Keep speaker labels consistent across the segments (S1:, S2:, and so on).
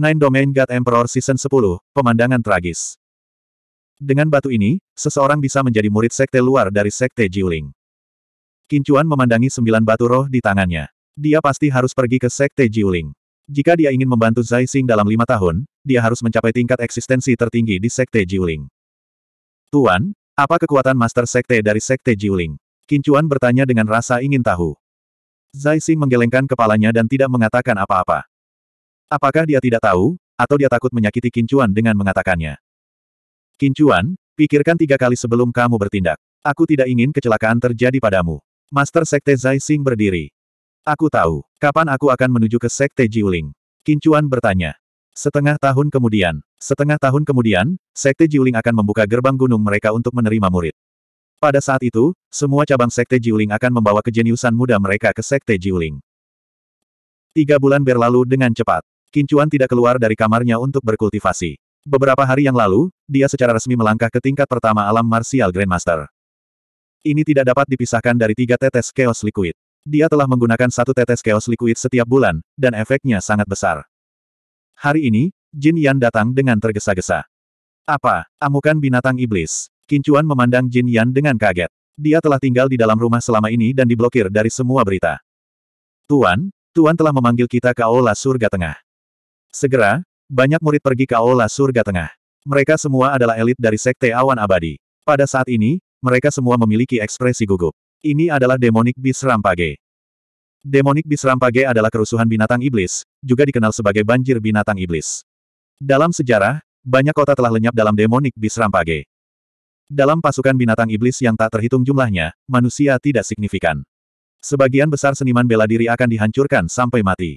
S1: Nine Domain God Emperor Season 10, Pemandangan Tragis. Dengan batu ini, seseorang bisa menjadi murid sekte luar dari sekte Jiuling. Kincuan memandangi sembilan batu roh di tangannya. Dia pasti harus pergi ke sekte Jiuling. Jika dia ingin membantu Zai Xing dalam lima tahun, dia harus mencapai tingkat eksistensi tertinggi di sekte Jiuling. Tuan, apa kekuatan master sekte dari sekte Jiuling? Kincuan bertanya dengan rasa ingin tahu. Zai Xing menggelengkan kepalanya dan tidak mengatakan apa-apa. Apakah dia tidak tahu, atau dia takut menyakiti Kincuan dengan mengatakannya? Kincuan, pikirkan tiga kali sebelum kamu bertindak. Aku tidak ingin kecelakaan terjadi padamu. Master Sekte Zai Xing berdiri. Aku tahu, kapan aku akan menuju ke Sekte Jiuling? Kincuan bertanya. Setengah tahun kemudian, setengah tahun kemudian, Sekte Jiuling akan membuka gerbang gunung mereka untuk menerima murid. Pada saat itu, semua cabang Sekte Jiuling akan membawa kejeniusan muda mereka ke Sekte Jiuling. Tiga bulan berlalu dengan cepat. Kincuan tidak keluar dari kamarnya untuk berkultivasi. Beberapa hari yang lalu, dia secara resmi melangkah ke tingkat pertama alam Martial Grandmaster. Ini tidak dapat dipisahkan dari tiga tetes Chaos Liquid. Dia telah menggunakan satu tetes Chaos Liquid setiap bulan, dan efeknya sangat besar. Hari ini, Jin Yan datang dengan tergesa-gesa. Apa, amukan binatang iblis? Kincuan memandang Jin Yan dengan kaget. Dia telah tinggal di dalam rumah selama ini dan diblokir dari semua berita. Tuan, Tuan telah memanggil kita ke Aula Surga Tengah. Segera, banyak murid pergi ke aula surga tengah. Mereka semua adalah elit dari sekte awan abadi. Pada saat ini, mereka semua memiliki ekspresi gugup. Ini adalah Demonic Beast Rampage. Demonic Beast Rampage adalah kerusuhan binatang iblis, juga dikenal sebagai banjir binatang iblis. Dalam sejarah, banyak kota telah lenyap dalam Demonic Beast Rampage. Dalam pasukan binatang iblis yang tak terhitung jumlahnya, manusia tidak signifikan. Sebagian besar seniman bela diri akan dihancurkan sampai mati.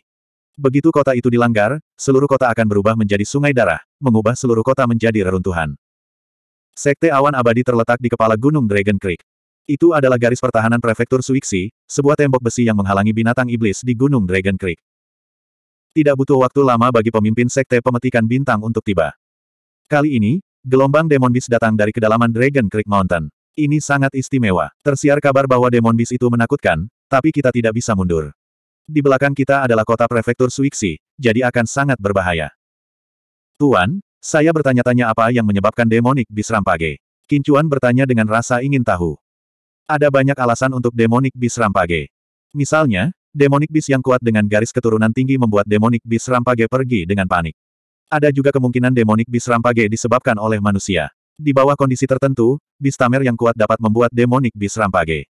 S1: Begitu kota itu dilanggar, seluruh kota akan berubah menjadi sungai darah, mengubah seluruh kota menjadi reruntuhan. Sekte awan abadi terletak di kepala gunung Dragon Creek. Itu adalah garis pertahanan prefektur Suiksi, sebuah tembok besi yang menghalangi binatang iblis di gunung Dragon Creek. Tidak butuh waktu lama bagi pemimpin sekte pemetikan bintang untuk tiba. Kali ini, gelombang Demon Beast datang dari kedalaman Dragon Creek Mountain. Ini sangat istimewa. Tersiar kabar bahwa Demon Beast itu menakutkan, tapi kita tidak bisa mundur. Di belakang kita adalah kota prefektur Suiksi, jadi akan sangat berbahaya. Tuan, saya bertanya-tanya apa yang menyebabkan demonik bis rampage. Kincuan bertanya dengan rasa ingin tahu. Ada banyak alasan untuk demonik bis rampage. Misalnya, demonik bis yang kuat dengan garis keturunan tinggi membuat demonik bis rampage pergi dengan panik. Ada juga kemungkinan demonik bis rampage disebabkan oleh manusia. Di bawah kondisi tertentu, bis tamer yang kuat dapat membuat demonik bis rampage.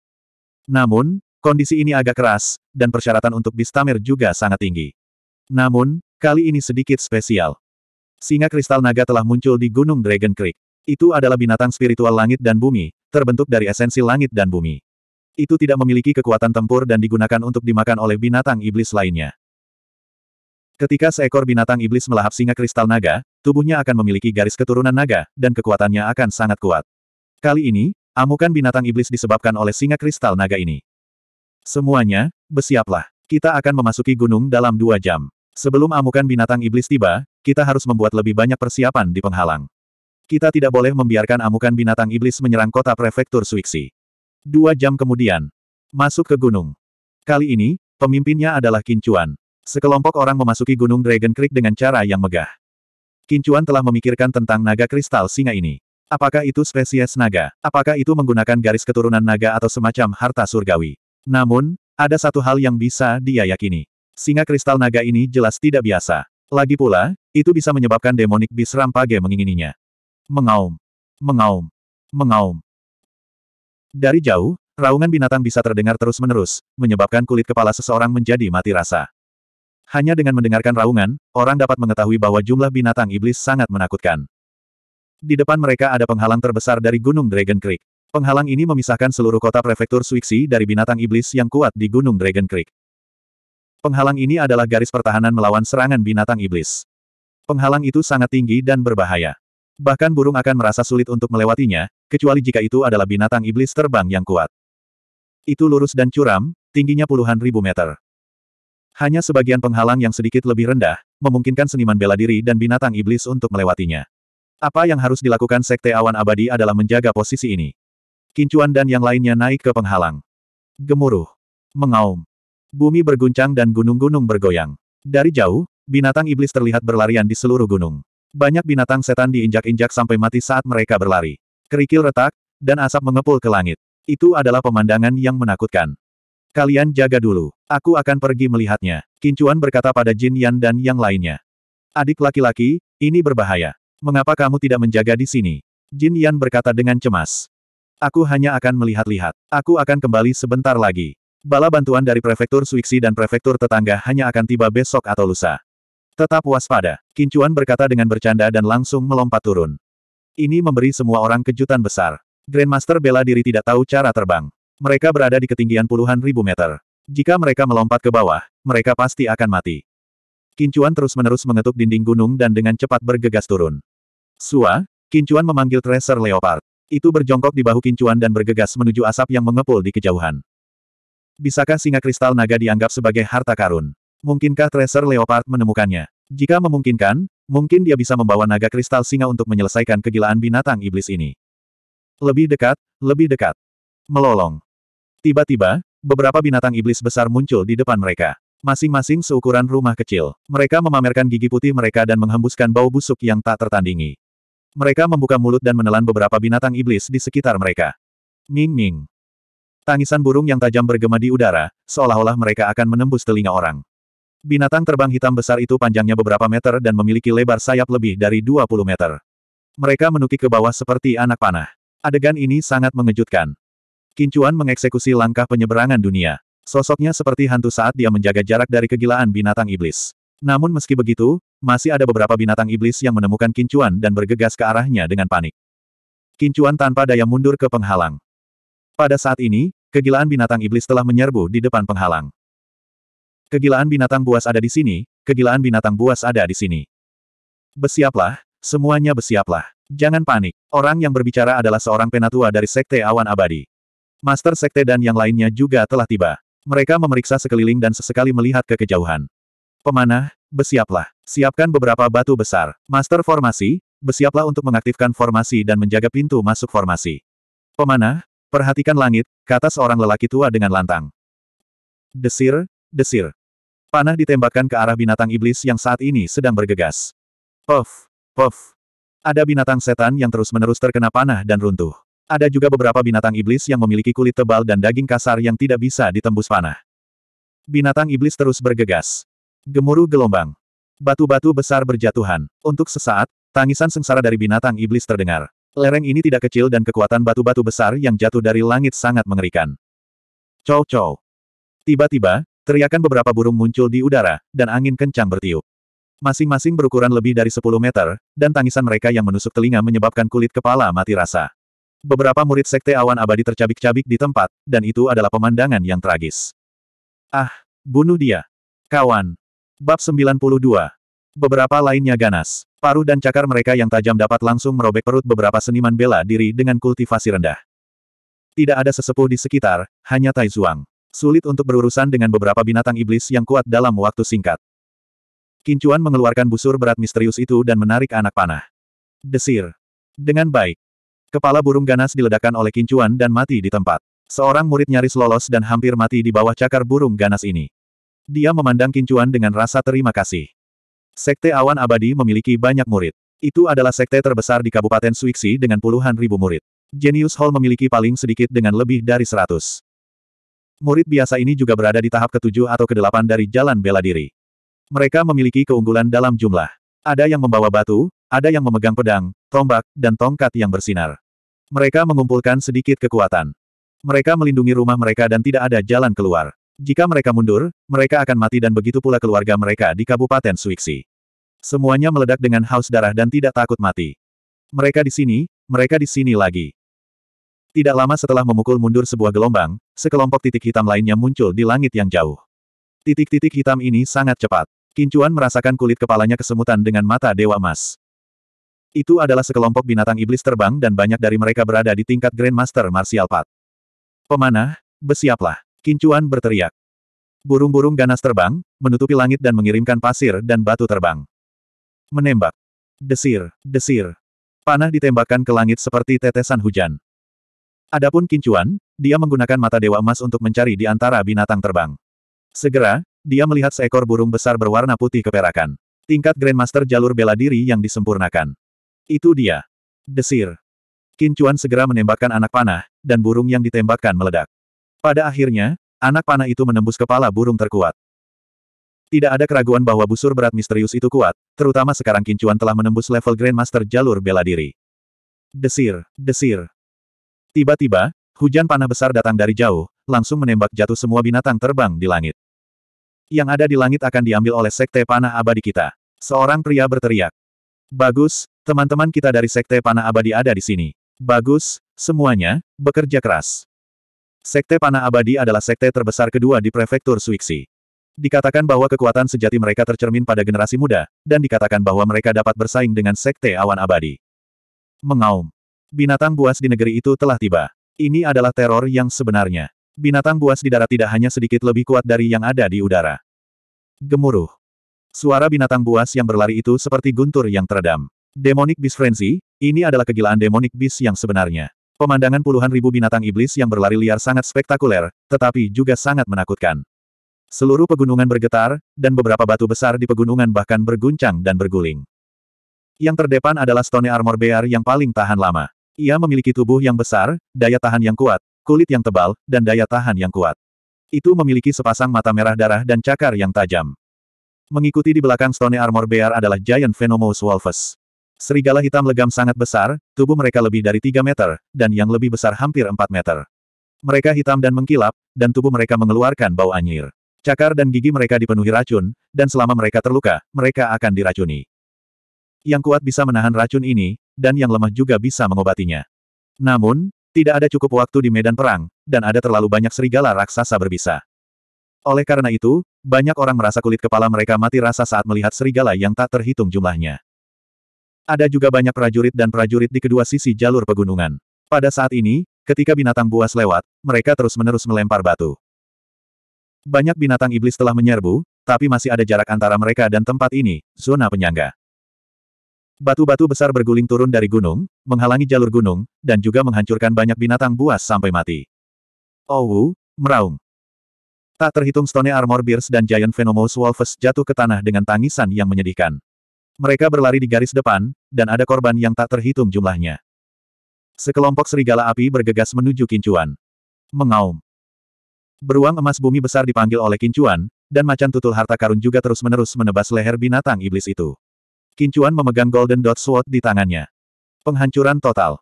S1: Namun, Kondisi ini agak keras, dan persyaratan untuk Bistamer juga sangat tinggi. Namun, kali ini sedikit spesial. Singa kristal naga telah muncul di Gunung Dragon Creek. Itu adalah binatang spiritual langit dan bumi, terbentuk dari esensi langit dan bumi. Itu tidak memiliki kekuatan tempur dan digunakan untuk dimakan oleh binatang iblis lainnya. Ketika seekor binatang iblis melahap singa kristal naga, tubuhnya akan memiliki garis keturunan naga, dan kekuatannya akan sangat kuat. Kali ini, amukan binatang iblis disebabkan oleh singa kristal naga ini. Semuanya, bersiaplah. Kita akan memasuki gunung dalam dua jam. Sebelum amukan binatang iblis tiba, kita harus membuat lebih banyak persiapan di penghalang. Kita tidak boleh membiarkan amukan binatang iblis menyerang kota prefektur Suiksi. Dua jam kemudian, masuk ke gunung. Kali ini, pemimpinnya adalah Kincuan. Sekelompok orang memasuki gunung Dragon Creek dengan cara yang megah. Kincuan telah memikirkan tentang naga kristal singa ini. Apakah itu spesies naga? Apakah itu menggunakan garis keturunan naga atau semacam harta surgawi? Namun, ada satu hal yang bisa dia yakini. Singa kristal naga ini jelas tidak biasa. Lagi pula, itu bisa menyebabkan demonic bis rampage mengingininya. Mengaum. Mengaum. Mengaum. Dari jauh, raungan binatang bisa terdengar terus-menerus, menyebabkan kulit kepala seseorang menjadi mati rasa. Hanya dengan mendengarkan raungan, orang dapat mengetahui bahwa jumlah binatang iblis sangat menakutkan. Di depan mereka ada penghalang terbesar dari Gunung Dragon Creek. Penghalang ini memisahkan seluruh kota prefektur Suiksi dari binatang iblis yang kuat di Gunung Dragon Creek. Penghalang ini adalah garis pertahanan melawan serangan binatang iblis. Penghalang itu sangat tinggi dan berbahaya. Bahkan burung akan merasa sulit untuk melewatinya, kecuali jika itu adalah binatang iblis terbang yang kuat. Itu lurus dan curam, tingginya puluhan ribu meter. Hanya sebagian penghalang yang sedikit lebih rendah, memungkinkan seniman bela diri dan binatang iblis untuk melewatinya. Apa yang harus dilakukan Sekte Awan Abadi adalah menjaga posisi ini. Kincuan dan yang lainnya naik ke penghalang. Gemuruh. Mengaum. Bumi berguncang dan gunung-gunung bergoyang. Dari jauh, binatang iblis terlihat berlarian di seluruh gunung. Banyak binatang setan diinjak-injak sampai mati saat mereka berlari. Kerikil retak, dan asap mengepul ke langit. Itu adalah pemandangan yang menakutkan. Kalian jaga dulu. Aku akan pergi melihatnya. Kincuan berkata pada Jin Yan dan yang lainnya. Adik laki-laki, ini berbahaya. Mengapa kamu tidak menjaga di sini? Jin Yan berkata dengan cemas. Aku hanya akan melihat-lihat. Aku akan kembali sebentar lagi. Bala bantuan dari prefektur Suiksi dan prefektur tetangga hanya akan tiba besok atau lusa. Tetap waspada, Kincuan berkata dengan bercanda dan langsung melompat turun. Ini memberi semua orang kejutan besar. Grandmaster bela diri tidak tahu cara terbang. Mereka berada di ketinggian puluhan ribu meter. Jika mereka melompat ke bawah, mereka pasti akan mati. Kincuan terus-menerus mengetuk dinding gunung dan dengan cepat bergegas turun. Sua, Kincuan memanggil Tracer Leopard. Itu berjongkok di bahu kincuan dan bergegas menuju asap yang mengepul di kejauhan. Bisakah singa kristal naga dianggap sebagai harta karun? Mungkinkah Tracer Leopard menemukannya? Jika memungkinkan, mungkin dia bisa membawa naga kristal singa untuk menyelesaikan kegilaan binatang iblis ini. Lebih dekat, lebih dekat. Melolong. Tiba-tiba, beberapa binatang iblis besar muncul di depan mereka. Masing-masing seukuran rumah kecil. Mereka memamerkan gigi putih mereka dan menghembuskan bau busuk yang tak tertandingi. Mereka membuka mulut dan menelan beberapa binatang iblis di sekitar mereka. Ming Ming. Tangisan burung yang tajam bergema di udara, seolah-olah mereka akan menembus telinga orang. Binatang terbang hitam besar itu panjangnya beberapa meter dan memiliki lebar sayap lebih dari 20 meter. Mereka menukik ke bawah seperti anak panah. Adegan ini sangat mengejutkan. Kincuan mengeksekusi langkah penyeberangan dunia. Sosoknya seperti hantu saat dia menjaga jarak dari kegilaan binatang iblis. Namun meski begitu, masih ada beberapa binatang iblis yang menemukan Kincuan dan bergegas ke arahnya dengan panik. Kincuan tanpa daya mundur ke penghalang. Pada saat ini, kegilaan binatang iblis telah menyerbu di depan penghalang. Kegilaan binatang buas ada di sini, kegilaan binatang buas ada di sini. Bersiaplah, semuanya bersiaplah. Jangan panik, orang yang berbicara adalah seorang penatua dari Sekte Awan Abadi. Master Sekte dan yang lainnya juga telah tiba. Mereka memeriksa sekeliling dan sesekali melihat ke kejauhan. Pemanah, bersiaplah. Siapkan beberapa batu besar. Master formasi, bersiaplah untuk mengaktifkan formasi dan menjaga pintu masuk formasi. Pemanah, perhatikan langit, kata seorang lelaki tua dengan lantang. Desir, desir. Panah ditembakkan ke arah binatang iblis yang saat ini sedang bergegas. Puff, puff. Ada binatang setan yang terus-menerus terkena panah dan runtuh. Ada juga beberapa binatang iblis yang memiliki kulit tebal dan daging kasar yang tidak bisa ditembus panah. Binatang iblis terus bergegas. Gemuruh gelombang. Batu-batu besar berjatuhan. Untuk sesaat, tangisan sengsara dari binatang iblis terdengar. Lereng ini tidak kecil dan kekuatan batu-batu besar yang jatuh dari langit sangat mengerikan. Chow-chow. Tiba-tiba, teriakan beberapa burung muncul di udara, dan angin kencang bertiup. Masing-masing berukuran lebih dari 10 meter, dan tangisan mereka yang menusuk telinga menyebabkan kulit kepala mati rasa. Beberapa murid sekte awan abadi tercabik-cabik di tempat, dan itu adalah pemandangan yang tragis. Ah, bunuh dia. Kawan, Bab 92. Beberapa lainnya ganas. paruh dan cakar mereka yang tajam dapat langsung merobek perut beberapa seniman bela diri dengan kultivasi rendah. Tidak ada sesepuh di sekitar, hanya Tai Zhuang. Sulit untuk berurusan dengan beberapa binatang iblis yang kuat dalam waktu singkat. Kincuan mengeluarkan busur berat misterius itu dan menarik anak panah. Desir. Dengan baik. Kepala burung ganas diledakkan oleh Kincuan dan mati di tempat. Seorang murid nyaris lolos dan hampir mati di bawah cakar burung ganas ini. Dia memandang Kincuan dengan rasa terima kasih. Sekte Awan Abadi memiliki banyak murid. Itu adalah sekte terbesar di Kabupaten Suiksi dengan puluhan ribu murid. Genius Hall memiliki paling sedikit dengan lebih dari seratus. Murid biasa ini juga berada di tahap ketujuh atau kedelapan dari jalan bela diri. Mereka memiliki keunggulan dalam jumlah. Ada yang membawa batu, ada yang memegang pedang, tombak, dan tongkat yang bersinar. Mereka mengumpulkan sedikit kekuatan. Mereka melindungi rumah mereka dan tidak ada jalan keluar. Jika mereka mundur, mereka akan mati dan begitu pula keluarga mereka di Kabupaten Suiksi. Semuanya meledak dengan haus darah dan tidak takut mati. Mereka di sini, mereka di sini lagi. Tidak lama setelah memukul mundur sebuah gelombang, sekelompok titik hitam lainnya muncul di langit yang jauh. Titik-titik hitam ini sangat cepat. Kincuan merasakan kulit kepalanya kesemutan dengan mata Dewa Emas. Itu adalah sekelompok binatang iblis terbang dan banyak dari mereka berada di tingkat Grandmaster Martial Path. Pemanah, bersiaplah. Kincuan berteriak. Burung-burung ganas terbang, menutupi langit dan mengirimkan pasir dan batu terbang. Menembak. Desir, desir. Panah ditembakkan ke langit seperti tetesan hujan. Adapun Kincuan, dia menggunakan mata dewa emas untuk mencari di antara binatang terbang. Segera, dia melihat seekor burung besar berwarna putih keperakan. Tingkat Grandmaster jalur bela diri yang disempurnakan. Itu dia. Desir. Kincuan segera menembakkan anak panah, dan burung yang ditembakkan meledak. Pada akhirnya, anak panah itu menembus kepala burung terkuat. Tidak ada keraguan bahwa busur berat misterius itu kuat, terutama sekarang Kincuan telah menembus level Grandmaster jalur bela diri. Desir, desir. Tiba-tiba, hujan panah besar datang dari jauh, langsung menembak jatuh semua binatang terbang di langit. Yang ada di langit akan diambil oleh Sekte Panah Abadi kita. Seorang pria berteriak. Bagus, teman-teman kita dari Sekte Panah Abadi ada di sini. Bagus, semuanya, bekerja keras. Sekte Panah Abadi adalah sekte terbesar kedua di prefektur Suiksi. Dikatakan bahwa kekuatan sejati mereka tercermin pada generasi muda, dan dikatakan bahwa mereka dapat bersaing dengan sekte awan abadi. Mengaum. Binatang buas di negeri itu telah tiba. Ini adalah teror yang sebenarnya. Binatang buas di darat tidak hanya sedikit lebih kuat dari yang ada di udara. Gemuruh. Suara binatang buas yang berlari itu seperti guntur yang teredam. Demonic Beast Frenzy, ini adalah kegilaan demonic beast yang sebenarnya. Pemandangan puluhan ribu binatang iblis yang berlari liar sangat spektakuler, tetapi juga sangat menakutkan. Seluruh pegunungan bergetar, dan beberapa batu besar di pegunungan bahkan berguncang dan berguling. Yang terdepan adalah Stone Armor Bear yang paling tahan lama. Ia memiliki tubuh yang besar, daya tahan yang kuat, kulit yang tebal, dan daya tahan yang kuat. Itu memiliki sepasang mata merah darah dan cakar yang tajam. Mengikuti di belakang Stone Armor Bear adalah Giant Venomous Wolves. Serigala hitam legam sangat besar, tubuh mereka lebih dari 3 meter, dan yang lebih besar hampir 4 meter. Mereka hitam dan mengkilap, dan tubuh mereka mengeluarkan bau anyir. Cakar dan gigi mereka dipenuhi racun, dan selama mereka terluka, mereka akan diracuni. Yang kuat bisa menahan racun ini, dan yang lemah juga bisa mengobatinya. Namun, tidak ada cukup waktu di medan perang, dan ada terlalu banyak serigala raksasa berbisa. Oleh karena itu, banyak orang merasa kulit kepala mereka mati rasa saat melihat serigala yang tak terhitung jumlahnya. Ada juga banyak prajurit dan prajurit di kedua sisi jalur pegunungan. Pada saat ini, ketika binatang buas lewat, mereka terus-menerus melempar batu. Banyak binatang iblis telah menyerbu, tapi masih ada jarak antara mereka dan tempat ini, zona penyangga. Batu-batu besar berguling turun dari gunung, menghalangi jalur gunung, dan juga menghancurkan banyak binatang buas sampai mati. Owu, oh, meraung. Tak terhitung Stone Armor Bears dan Giant Venomous Wolves jatuh ke tanah dengan tangisan yang menyedihkan. Mereka berlari di garis depan, dan ada korban yang tak terhitung jumlahnya. Sekelompok serigala api bergegas menuju kincuan. Mengaum. Beruang emas bumi besar dipanggil oleh kincuan, dan macan tutul harta karun juga terus-menerus menebas leher binatang iblis itu. Kincuan memegang Golden Dot Sword di tangannya. Penghancuran total.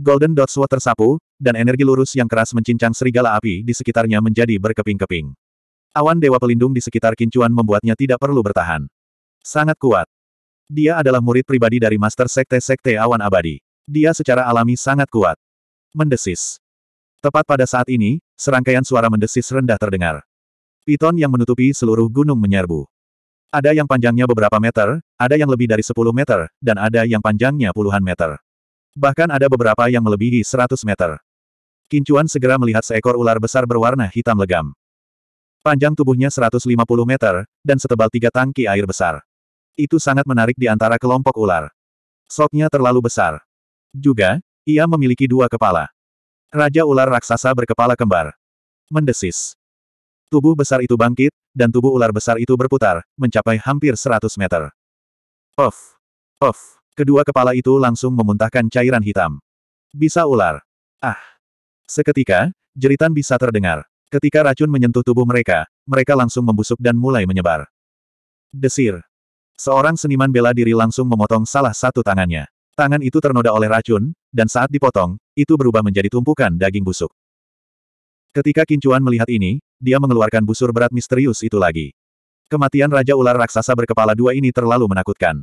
S1: Golden Dot Sword tersapu, dan energi lurus yang keras mencincang serigala api di sekitarnya menjadi berkeping-keping. Awan dewa pelindung di sekitar kincuan membuatnya tidak perlu bertahan. Sangat kuat. Dia adalah murid pribadi dari Master Sekte Sekte Awan Abadi. Dia secara alami sangat kuat. Mendesis. Tepat pada saat ini, serangkaian suara mendesis rendah terdengar. Piton yang menutupi seluruh gunung menyerbu. Ada yang panjangnya beberapa meter, ada yang lebih dari 10 meter, dan ada yang panjangnya puluhan meter. Bahkan ada beberapa yang melebihi 100 meter. Kincuan segera melihat seekor ular besar berwarna hitam legam. Panjang tubuhnya 150 meter, dan setebal tiga tangki air besar. Itu sangat menarik di antara kelompok ular. Soknya terlalu besar. Juga, ia memiliki dua kepala. Raja ular raksasa berkepala kembar. Mendesis. Tubuh besar itu bangkit, dan tubuh ular besar itu berputar, mencapai hampir 100 meter. Of. Of. Kedua kepala itu langsung memuntahkan cairan hitam. Bisa ular. Ah. Seketika, jeritan bisa terdengar. Ketika racun menyentuh tubuh mereka, mereka langsung membusuk dan mulai menyebar. Desir. Seorang seniman bela diri langsung memotong salah satu tangannya. Tangan itu ternoda oleh racun, dan saat dipotong, itu berubah menjadi tumpukan daging busuk. Ketika Kincuan melihat ini, dia mengeluarkan busur berat misterius itu lagi. Kematian Raja Ular Raksasa berkepala dua ini terlalu menakutkan.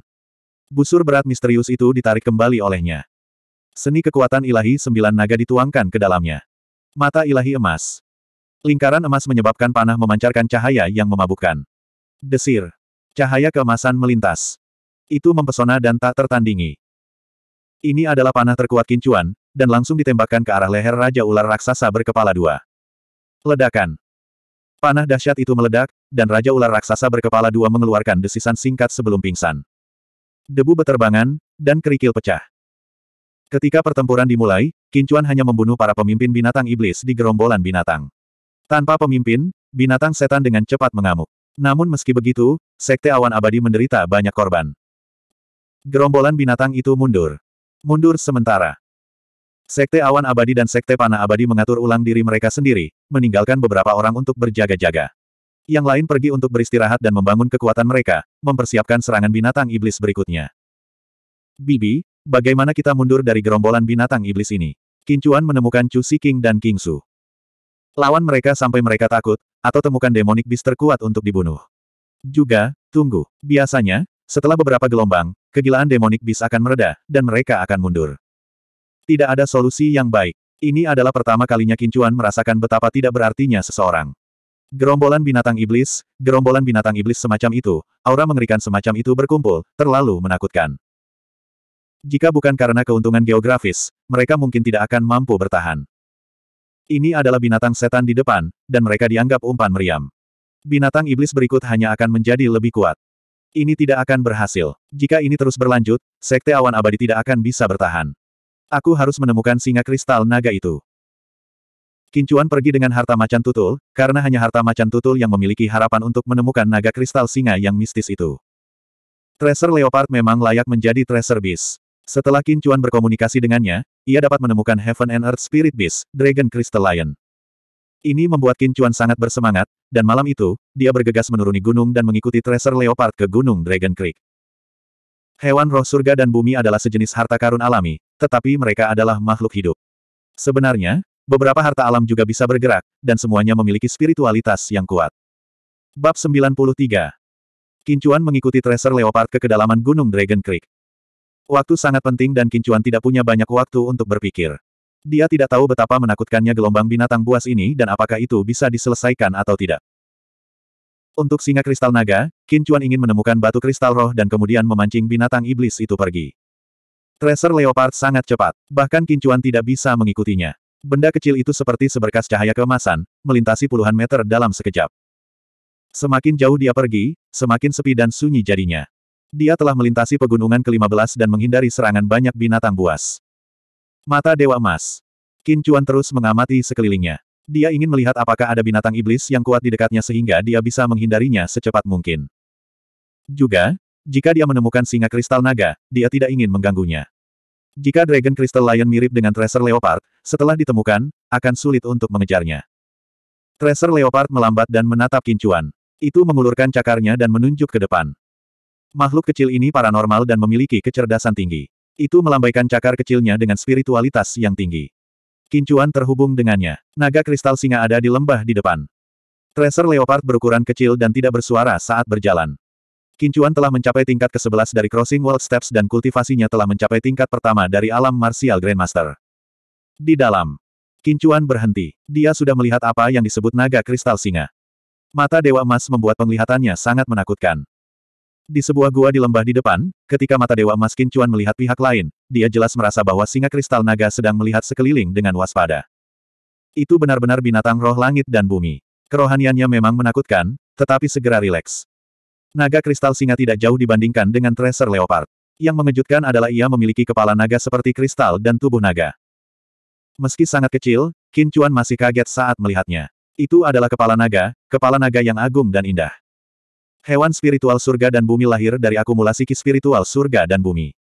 S1: Busur berat misterius itu ditarik kembali olehnya. Seni kekuatan ilahi sembilan naga dituangkan ke dalamnya. Mata ilahi emas. Lingkaran emas menyebabkan panah memancarkan cahaya yang memabukkan. Desir. Cahaya kemasan melintas. Itu mempesona dan tak tertandingi. Ini adalah panah terkuat kincuan, dan langsung ditembakkan ke arah leher Raja Ular Raksasa berkepala dua. Ledakan. Panah dahsyat itu meledak, dan Raja Ular Raksasa berkepala dua mengeluarkan desisan singkat sebelum pingsan. Debu beterbangan, dan kerikil pecah. Ketika pertempuran dimulai, Kincuan hanya membunuh para pemimpin binatang iblis di gerombolan binatang. Tanpa pemimpin, binatang setan dengan cepat mengamuk. Namun meski begitu, Sekte Awan Abadi menderita banyak korban. Gerombolan binatang itu mundur. Mundur sementara. Sekte Awan Abadi dan Sekte Panah Abadi mengatur ulang diri mereka sendiri, meninggalkan beberapa orang untuk berjaga-jaga. Yang lain pergi untuk beristirahat dan membangun kekuatan mereka, mempersiapkan serangan binatang iblis berikutnya. Bibi, bagaimana kita mundur dari gerombolan binatang iblis ini? Kincuan menemukan Chu Si King dan King Su. Lawan mereka sampai mereka takut, atau temukan demonic beast terkuat untuk dibunuh. Juga, tunggu. Biasanya, setelah beberapa gelombang, kegilaan demonic beast akan mereda, dan mereka akan mundur. Tidak ada solusi yang baik. Ini adalah pertama kalinya Kincuan merasakan betapa tidak berartinya seseorang. Gerombolan binatang iblis, gerombolan binatang iblis semacam itu, aura mengerikan semacam itu berkumpul, terlalu menakutkan. Jika bukan karena keuntungan geografis, mereka mungkin tidak akan mampu bertahan. Ini adalah binatang setan di depan, dan mereka dianggap umpan meriam. Binatang iblis berikut hanya akan menjadi lebih kuat. Ini tidak akan berhasil. Jika ini terus berlanjut, Sekte Awan Abadi tidak akan bisa bertahan. Aku harus menemukan singa kristal naga itu. Kincuan pergi dengan harta macan tutul, karena hanya harta macan tutul yang memiliki harapan untuk menemukan naga kristal singa yang mistis itu. Tracer Leopard memang layak menjadi Tracer Beast. Setelah Qin Chuan berkomunikasi dengannya, ia dapat menemukan Heaven and Earth Spirit Beast, Dragon Crystal Lion. Ini membuat Qin Chuan sangat bersemangat, dan malam itu, dia bergegas menuruni gunung dan mengikuti Tracer Leopard ke Gunung Dragon Creek. Hewan roh surga dan bumi adalah sejenis harta karun alami, tetapi mereka adalah makhluk hidup. Sebenarnya, beberapa harta alam juga bisa bergerak, dan semuanya memiliki spiritualitas yang kuat. Bab 93 Kincuan mengikuti tracer leopard ke kedalaman Gunung Dragon Creek. Waktu sangat penting dan Kincuan tidak punya banyak waktu untuk berpikir. Dia tidak tahu betapa menakutkannya gelombang binatang buas ini dan apakah itu bisa diselesaikan atau tidak. Untuk singa kristal naga, Kincuan ingin menemukan batu kristal roh dan kemudian memancing binatang iblis itu pergi. Tracer Leopard sangat cepat, bahkan Kincuan tidak bisa mengikutinya. Benda kecil itu seperti seberkas cahaya keemasan, melintasi puluhan meter dalam sekejap. Semakin jauh dia pergi, semakin sepi dan sunyi jadinya. Dia telah melintasi pegunungan ke-15 dan menghindari serangan banyak binatang buas. Mata Dewa Emas. Qin Chuan terus mengamati sekelilingnya. Dia ingin melihat apakah ada binatang iblis yang kuat di dekatnya sehingga dia bisa menghindarinya secepat mungkin. Juga, jika dia menemukan singa kristal naga, dia tidak ingin mengganggunya. Jika Dragon Crystal Lion mirip dengan Tracer Leopard, setelah ditemukan, akan sulit untuk mengejarnya. Tracer Leopard melambat dan menatap kincuan. Itu mengulurkan cakarnya dan menunjuk ke depan. Makhluk kecil ini paranormal dan memiliki kecerdasan tinggi. Itu melambaikan cakar kecilnya dengan spiritualitas yang tinggi. Kincuan terhubung dengannya. Naga kristal singa ada di lembah di depan. Tracer Leopard berukuran kecil dan tidak bersuara saat berjalan. Kincuan telah mencapai tingkat ke-11 dari Crossing World Steps dan kultivasinya telah mencapai tingkat pertama dari alam martial Grandmaster. Di dalam, Kincuan berhenti. Dia sudah melihat apa yang disebut naga kristal singa. Mata Dewa Emas membuat penglihatannya sangat menakutkan. Di sebuah gua di lembah di depan, ketika mata Dewa Mas Kincuan melihat pihak lain, dia jelas merasa bahwa singa kristal naga sedang melihat sekeliling dengan waspada. Itu benar-benar binatang roh langit dan bumi. Kerohaniannya memang menakutkan, tetapi segera rileks. Naga kristal singa tidak jauh dibandingkan dengan tracer leopard. Yang mengejutkan adalah ia memiliki kepala naga seperti kristal dan tubuh naga. Meski sangat kecil, Kincuan masih kaget saat melihatnya. Itu adalah kepala naga, kepala naga yang agung dan indah. Hewan spiritual surga dan bumi lahir dari akumulasi ki spiritual surga dan bumi.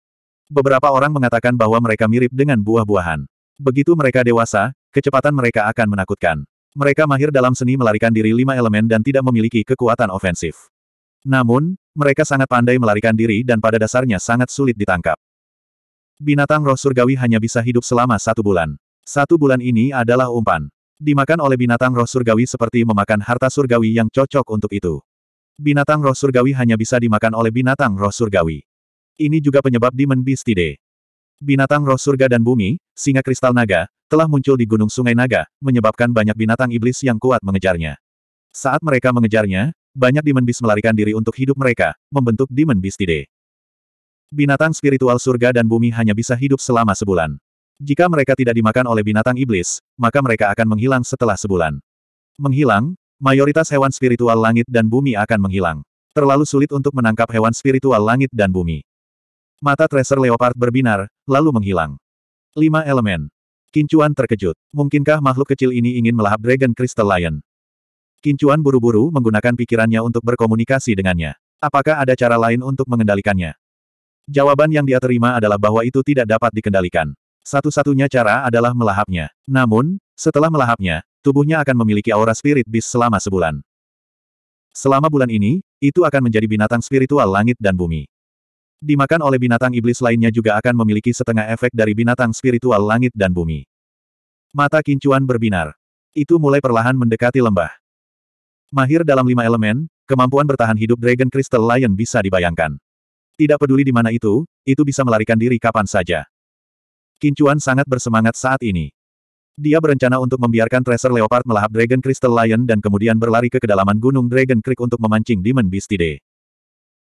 S1: Beberapa orang mengatakan bahwa mereka mirip dengan buah-buahan. Begitu mereka dewasa, kecepatan mereka akan menakutkan. Mereka mahir dalam seni melarikan diri lima elemen dan tidak memiliki kekuatan ofensif. Namun, mereka sangat pandai melarikan diri dan pada dasarnya sangat sulit ditangkap. Binatang roh surgawi hanya bisa hidup selama satu bulan. Satu bulan ini adalah umpan. Dimakan oleh binatang roh surgawi seperti memakan harta surgawi yang cocok untuk itu binatang roh surgawi hanya bisa dimakan oleh binatang roh surgawi. Ini juga penyebab Demon Beastide. Binatang roh surga dan bumi, singa kristal naga, telah muncul di Gunung Sungai Naga, menyebabkan banyak binatang iblis yang kuat mengejarnya. Saat mereka mengejarnya, banyak Demon Beast melarikan diri untuk hidup mereka, membentuk Demon Beastide. Binatang spiritual surga dan bumi hanya bisa hidup selama sebulan. Jika mereka tidak dimakan oleh binatang iblis, maka mereka akan menghilang setelah sebulan. Menghilang, mayoritas hewan spiritual langit dan bumi akan menghilang. Terlalu sulit untuk menangkap hewan spiritual langit dan bumi. Mata tracer leopard berbinar, lalu menghilang. Lima elemen. Kincuan terkejut. Mungkinkah makhluk kecil ini ingin melahap Dragon Crystal Lion? Kincuan buru-buru menggunakan pikirannya untuk berkomunikasi dengannya. Apakah ada cara lain untuk mengendalikannya? Jawaban yang dia terima adalah bahwa itu tidak dapat dikendalikan. Satu-satunya cara adalah melahapnya. Namun, setelah melahapnya, tubuhnya akan memiliki aura spirit bis selama sebulan. Selama bulan ini, itu akan menjadi binatang spiritual langit dan bumi. Dimakan oleh binatang iblis lainnya juga akan memiliki setengah efek dari binatang spiritual langit dan bumi. Mata kincuan berbinar. Itu mulai perlahan mendekati lembah. Mahir dalam lima elemen, kemampuan bertahan hidup Dragon Crystal Lion bisa dibayangkan. Tidak peduli di mana itu, itu bisa melarikan diri kapan saja. Kincuan sangat bersemangat saat ini. Dia berencana untuk membiarkan Tracer Leopard melahap Dragon Crystal Lion dan kemudian berlari ke kedalaman gunung Dragon Creek untuk memancing Demon Beast Tide.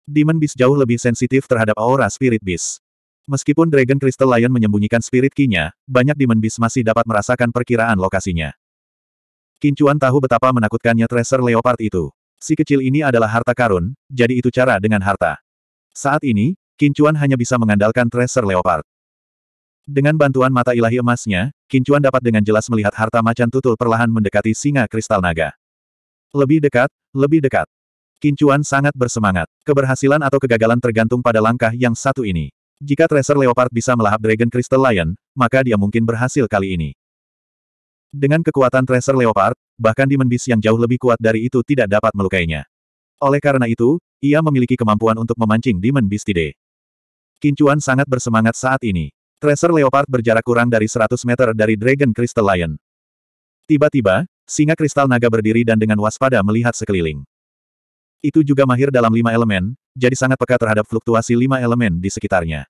S1: Demon Beast jauh lebih sensitif terhadap aura Spirit Beast. Meskipun Dragon Crystal Lion menyembunyikan spirit Ki-nya, banyak Demon Beast masih dapat merasakan perkiraan lokasinya. Kincuan tahu betapa menakutkannya Tracer Leopard itu. Si kecil ini adalah harta karun, jadi itu cara dengan harta. Saat ini, Kincuan hanya bisa mengandalkan Tracer Leopard. Dengan bantuan mata ilahi emasnya, Kincuan dapat dengan jelas melihat harta macan tutul perlahan mendekati singa kristal naga. Lebih dekat, lebih dekat. Kincuan sangat bersemangat. Keberhasilan atau kegagalan tergantung pada langkah yang satu ini. Jika Tracer Leopard bisa melahap Dragon Crystal Lion, maka dia mungkin berhasil kali ini. Dengan kekuatan Tracer Leopard, bahkan Demon Beast yang jauh lebih kuat dari itu tidak dapat melukainya. Oleh karena itu, ia memiliki kemampuan untuk memancing Demon Beast Tide. Kincuan sangat bersemangat saat ini. Tracer Leopard berjarak kurang dari 100 meter dari Dragon Crystal Lion. Tiba-tiba, singa kristal naga berdiri dan dengan waspada melihat sekeliling. Itu juga mahir dalam lima elemen, jadi sangat peka terhadap fluktuasi lima elemen di sekitarnya.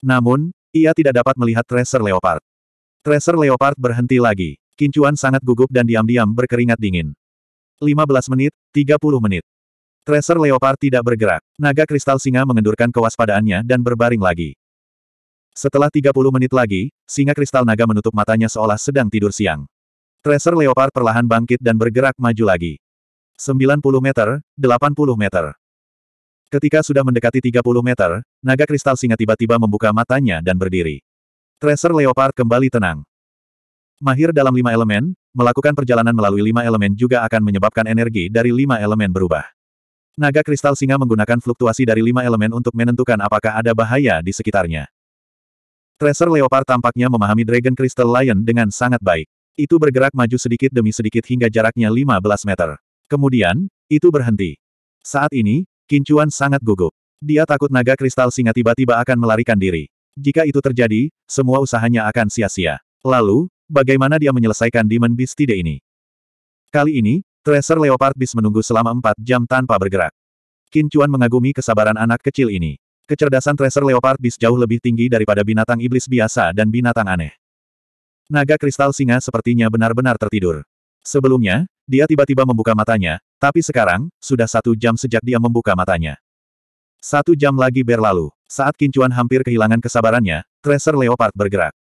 S1: Namun, ia tidak dapat melihat Tracer Leopard. Tracer Leopard berhenti lagi. Kincuan sangat gugup dan diam-diam berkeringat dingin. 15 menit, 30 menit. Tracer Leopard tidak bergerak. Naga kristal singa mengendurkan kewaspadaannya dan berbaring lagi. Setelah 30 menit lagi, singa kristal naga menutup matanya seolah sedang tidur siang. Tracer Leopard perlahan bangkit dan bergerak maju lagi. 90 meter, 80 meter. Ketika sudah mendekati 30 meter, naga kristal singa tiba-tiba membuka matanya dan berdiri. Tracer Leopard kembali tenang. Mahir dalam lima elemen, melakukan perjalanan melalui lima elemen juga akan menyebabkan energi dari lima elemen berubah. Naga kristal singa menggunakan fluktuasi dari lima elemen untuk menentukan apakah ada bahaya di sekitarnya. Tracer Leopard tampaknya memahami Dragon Crystal Lion dengan sangat baik. Itu bergerak maju sedikit demi sedikit hingga jaraknya 15 meter. Kemudian, itu berhenti. Saat ini, Kincuan sangat gugup. Dia takut naga kristal singa tiba-tiba akan melarikan diri. Jika itu terjadi, semua usahanya akan sia-sia. Lalu, bagaimana dia menyelesaikan Demon Tide ini? Kali ini, Tracer Leopard Beast menunggu selama 4 jam tanpa bergerak. Kincuan mengagumi kesabaran anak kecil ini. Kecerdasan Tracer Leopard Beast jauh lebih tinggi daripada binatang iblis biasa dan binatang aneh. Naga kristal singa sepertinya benar-benar tertidur. Sebelumnya, dia tiba-tiba membuka matanya, tapi sekarang, sudah satu jam sejak dia membuka matanya. Satu jam lagi berlalu, saat Kincuan hampir kehilangan kesabarannya, Tracer Leopard bergerak.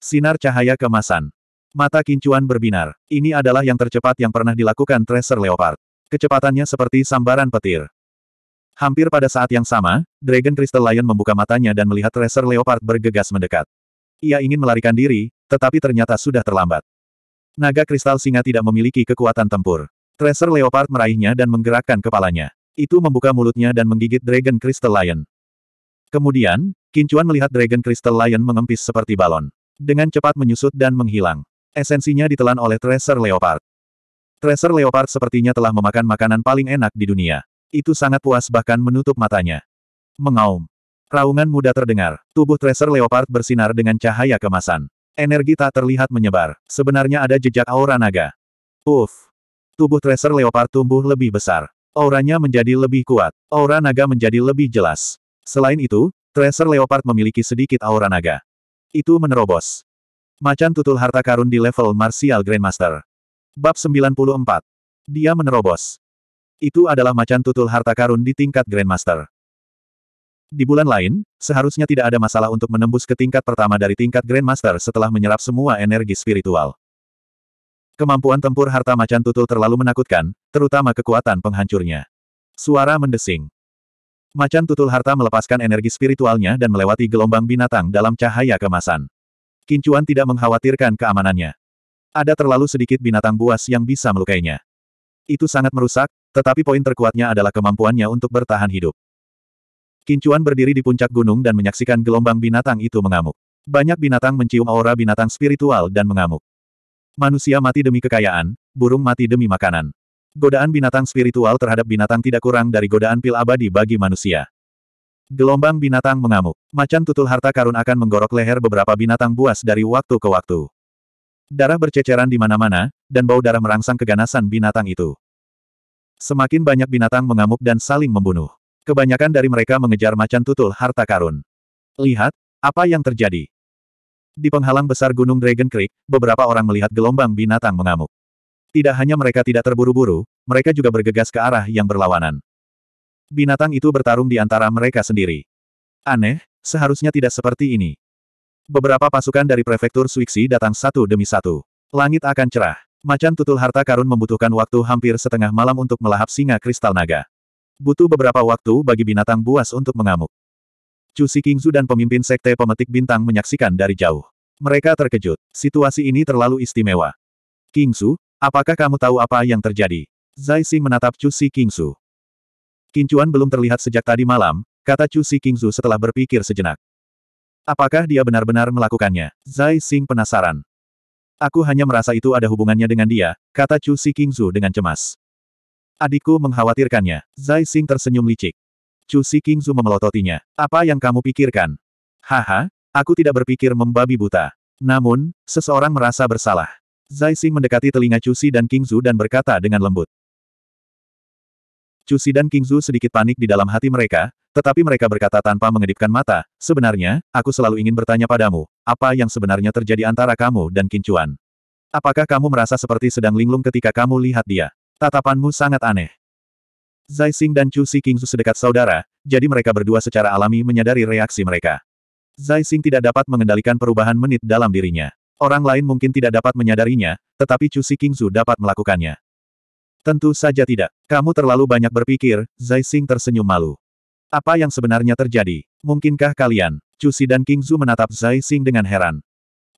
S1: Sinar cahaya kemasan. Mata Kincuan berbinar. Ini adalah yang tercepat yang pernah dilakukan Tracer Leopard. Kecepatannya seperti sambaran petir. Hampir pada saat yang sama, Dragon Crystal Lion membuka matanya dan melihat Tracer Leopard bergegas mendekat. Ia ingin melarikan diri, tetapi ternyata sudah terlambat. Naga kristal singa tidak memiliki kekuatan tempur. Tracer Leopard meraihnya dan menggerakkan kepalanya. Itu membuka mulutnya dan menggigit Dragon Crystal Lion. Kemudian, Kincuan melihat Dragon Crystal Lion mengempis seperti balon. Dengan cepat menyusut dan menghilang. Esensinya ditelan oleh Tracer Leopard. Tracer Leopard sepertinya telah memakan makanan paling enak di dunia. Itu sangat puas bahkan menutup matanya. Mengaum. Raungan muda terdengar. Tubuh Tracer Leopard bersinar dengan cahaya kemasan. Energi tak terlihat menyebar. Sebenarnya ada jejak aura naga. Uff. Tubuh Tracer Leopard tumbuh lebih besar. Auranya menjadi lebih kuat. Aura naga menjadi lebih jelas. Selain itu, Tracer Leopard memiliki sedikit aura naga. Itu menerobos. Macan tutul harta karun di level Martial Grandmaster. Bab 94. Dia menerobos. Itu adalah macan tutul harta karun di tingkat Grandmaster. Di bulan lain, seharusnya tidak ada masalah untuk menembus ke tingkat pertama dari tingkat Grandmaster setelah menyerap semua energi spiritual. Kemampuan tempur harta macan tutul terlalu menakutkan, terutama kekuatan penghancurnya. Suara mendesing. Macan tutul harta melepaskan energi spiritualnya dan melewati gelombang binatang dalam cahaya kemasan. Kincuan tidak mengkhawatirkan keamanannya. Ada terlalu sedikit binatang buas yang bisa melukainya. Itu sangat merusak, tetapi poin terkuatnya adalah kemampuannya untuk bertahan hidup. Kincuan berdiri di puncak gunung dan menyaksikan gelombang binatang itu mengamuk. Banyak binatang mencium aura binatang spiritual dan mengamuk. Manusia mati demi kekayaan, burung mati demi makanan. Godaan binatang spiritual terhadap binatang tidak kurang dari godaan pil abadi bagi manusia. Gelombang binatang mengamuk. Macan tutul harta karun akan menggorok leher beberapa binatang buas dari waktu ke waktu. Darah berceceran di mana-mana, dan bau darah merangsang keganasan binatang itu. Semakin banyak binatang mengamuk dan saling membunuh. Kebanyakan dari mereka mengejar macan tutul harta karun. Lihat, apa yang terjadi. Di penghalang besar Gunung Dragon Creek, beberapa orang melihat gelombang binatang mengamuk. Tidak hanya mereka tidak terburu-buru, mereka juga bergegas ke arah yang berlawanan. Binatang itu bertarung di antara mereka sendiri. Aneh, seharusnya tidak seperti ini. Beberapa pasukan dari prefektur Suiksi datang satu demi satu. Langit akan cerah. Macan tutul harta karun membutuhkan waktu hampir setengah malam untuk melahap singa kristal naga. Butuh beberapa waktu bagi binatang buas untuk mengamuk. Chu Kingzu dan pemimpin sekte pemetik bintang menyaksikan dari jauh. Mereka terkejut. Situasi ini terlalu istimewa. Kingzu, apakah kamu tahu apa yang terjadi? Zai Xing menatap Chu Kingzu. Kincuan belum terlihat sejak tadi malam, kata Chu Kingzu setelah berpikir sejenak. Apakah dia benar-benar melakukannya? Zai Xing penasaran. Aku hanya merasa itu ada hubungannya dengan dia, kata Chu Si Kingzu dengan cemas. Adikku mengkhawatirkannya. Zai Xing tersenyum licik. Chu Si Kingzu memelototinya. Apa yang kamu pikirkan? Haha, aku tidak berpikir membabi buta. Namun, seseorang merasa bersalah. Zai Xing mendekati telinga Chu Si dan Kingzu dan berkata dengan lembut. Cusi dan Kingzu sedikit panik di dalam hati mereka, tetapi mereka berkata tanpa mengedipkan mata, sebenarnya, aku selalu ingin bertanya padamu, apa yang sebenarnya terjadi antara kamu dan Kincuan? Apakah kamu merasa seperti sedang linglung ketika kamu lihat dia? Tatapanmu sangat aneh. Zai Xing dan Chu Si Kingzu sedekat saudara, jadi mereka berdua secara alami menyadari reaksi mereka. Zai Xing tidak dapat mengendalikan perubahan menit dalam dirinya. Orang lain mungkin tidak dapat menyadarinya, tetapi Chu Si Kingzu dapat melakukannya. Tentu saja tidak. Kamu terlalu banyak berpikir, Zai Xing tersenyum malu. Apa yang sebenarnya terjadi? Mungkinkah kalian? Chu Cusi dan Kingzu menatap Zai Xing dengan heran.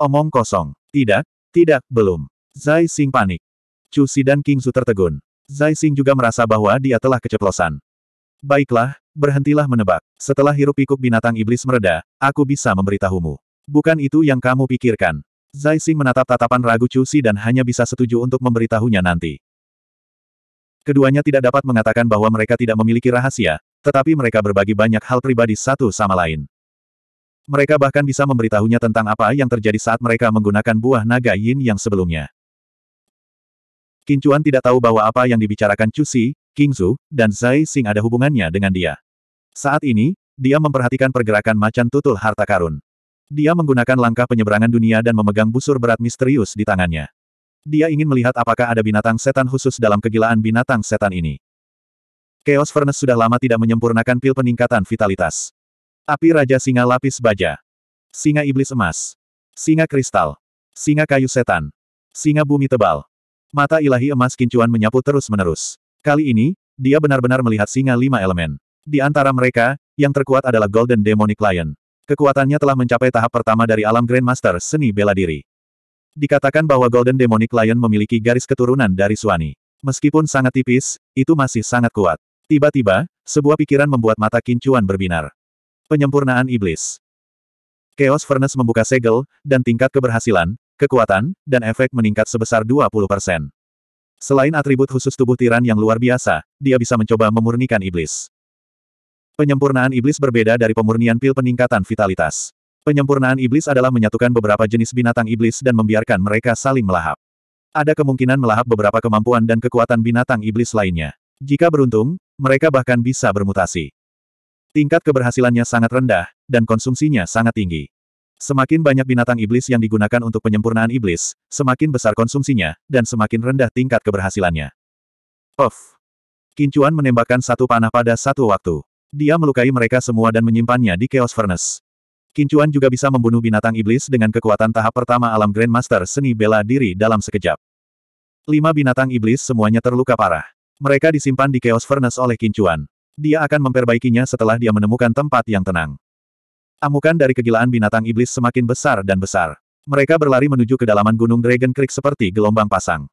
S1: Omong kosong. Tidak, tidak, belum. Zai Xing panik. Chu Cusi dan Kingzu tertegun. Zai Xing juga merasa bahwa dia telah keceplosan. Baiklah, berhentilah menebak. Setelah hirup pikuk binatang iblis mereda, aku bisa memberitahumu. Bukan itu yang kamu pikirkan. Zai Xing menatap tatapan ragu Chu Si dan hanya bisa setuju untuk memberitahunya nanti. Keduanya tidak dapat mengatakan bahwa mereka tidak memiliki rahasia, tetapi mereka berbagi banyak hal pribadi satu sama lain. Mereka bahkan bisa memberitahunya tentang apa yang terjadi saat mereka menggunakan buah naga yin yang sebelumnya. Kincuan tidak tahu bahwa apa yang dibicarakan Chu King Zhu, dan Zai Sing ada hubungannya dengan dia. Saat ini, dia memperhatikan pergerakan macan tutul harta karun. Dia menggunakan langkah penyeberangan dunia dan memegang busur berat misterius di tangannya. Dia ingin melihat apakah ada binatang setan khusus dalam kegilaan binatang setan ini. Chaos Furnace sudah lama tidak menyempurnakan pil peningkatan vitalitas. Api Raja Singa Lapis Baja. Singa Iblis Emas. Singa Kristal. Singa Kayu Setan. Singa Bumi Tebal. Mata ilahi emas kincuan menyapu terus-menerus. Kali ini, dia benar-benar melihat singa lima elemen. Di antara mereka, yang terkuat adalah Golden Demonic Lion. Kekuatannya telah mencapai tahap pertama dari alam Grandmaster seni bela diri. Dikatakan bahwa Golden Demonic Lion memiliki garis keturunan dari Suani. Meskipun sangat tipis, itu masih sangat kuat. Tiba-tiba, sebuah pikiran membuat mata Kincuan berbinar. Penyempurnaan Iblis. Chaos Furnace membuka segel, dan tingkat keberhasilan, kekuatan, dan efek meningkat sebesar 20%. Selain atribut khusus tubuh tiran yang luar biasa, dia bisa mencoba memurnikan iblis. Penyempurnaan iblis berbeda dari pemurnian pil peningkatan vitalitas. Penyempurnaan iblis adalah menyatukan beberapa jenis binatang iblis dan membiarkan mereka saling melahap. Ada kemungkinan melahap beberapa kemampuan dan kekuatan binatang iblis lainnya. Jika beruntung, mereka bahkan bisa bermutasi. Tingkat keberhasilannya sangat rendah, dan konsumsinya sangat tinggi. Semakin banyak binatang iblis yang digunakan untuk penyempurnaan iblis, semakin besar konsumsinya, dan semakin rendah tingkat keberhasilannya. Of! Kincuan menembakkan satu panah pada satu waktu. Dia melukai mereka semua dan menyimpannya di Chaos Furnace. Kincuan juga bisa membunuh binatang iblis dengan kekuatan tahap pertama alam Grandmaster seni bela diri dalam sekejap. Lima binatang iblis semuanya terluka parah. Mereka disimpan di Chaos Furnace oleh Kincuan. Dia akan memperbaikinya setelah dia menemukan tempat yang tenang. Amukan dari kegilaan binatang iblis semakin besar dan besar. Mereka berlari menuju kedalaman gunung Dragon Creek seperti gelombang pasang.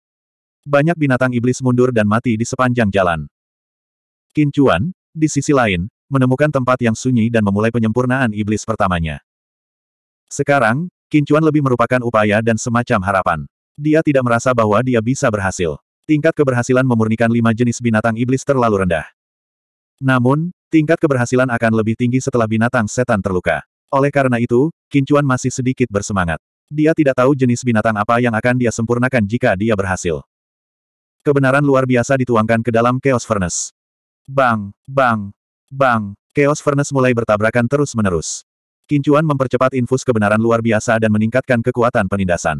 S1: Banyak binatang iblis mundur dan mati di sepanjang jalan. Kincuan, di sisi lain, menemukan tempat yang sunyi dan memulai penyempurnaan iblis pertamanya. Sekarang, kincuan lebih merupakan upaya dan semacam harapan. Dia tidak merasa bahwa dia bisa berhasil. Tingkat keberhasilan memurnikan lima jenis binatang iblis terlalu rendah. Namun, tingkat keberhasilan akan lebih tinggi setelah binatang setan terluka. Oleh karena itu, kincuan masih sedikit bersemangat. Dia tidak tahu jenis binatang apa yang akan dia sempurnakan jika dia berhasil. Kebenaran luar biasa dituangkan ke dalam Chaos Furnace. Bang, bang, Bang! Chaos Furnace mulai bertabrakan terus-menerus. Kincuan mempercepat infus kebenaran luar biasa dan meningkatkan kekuatan penindasan.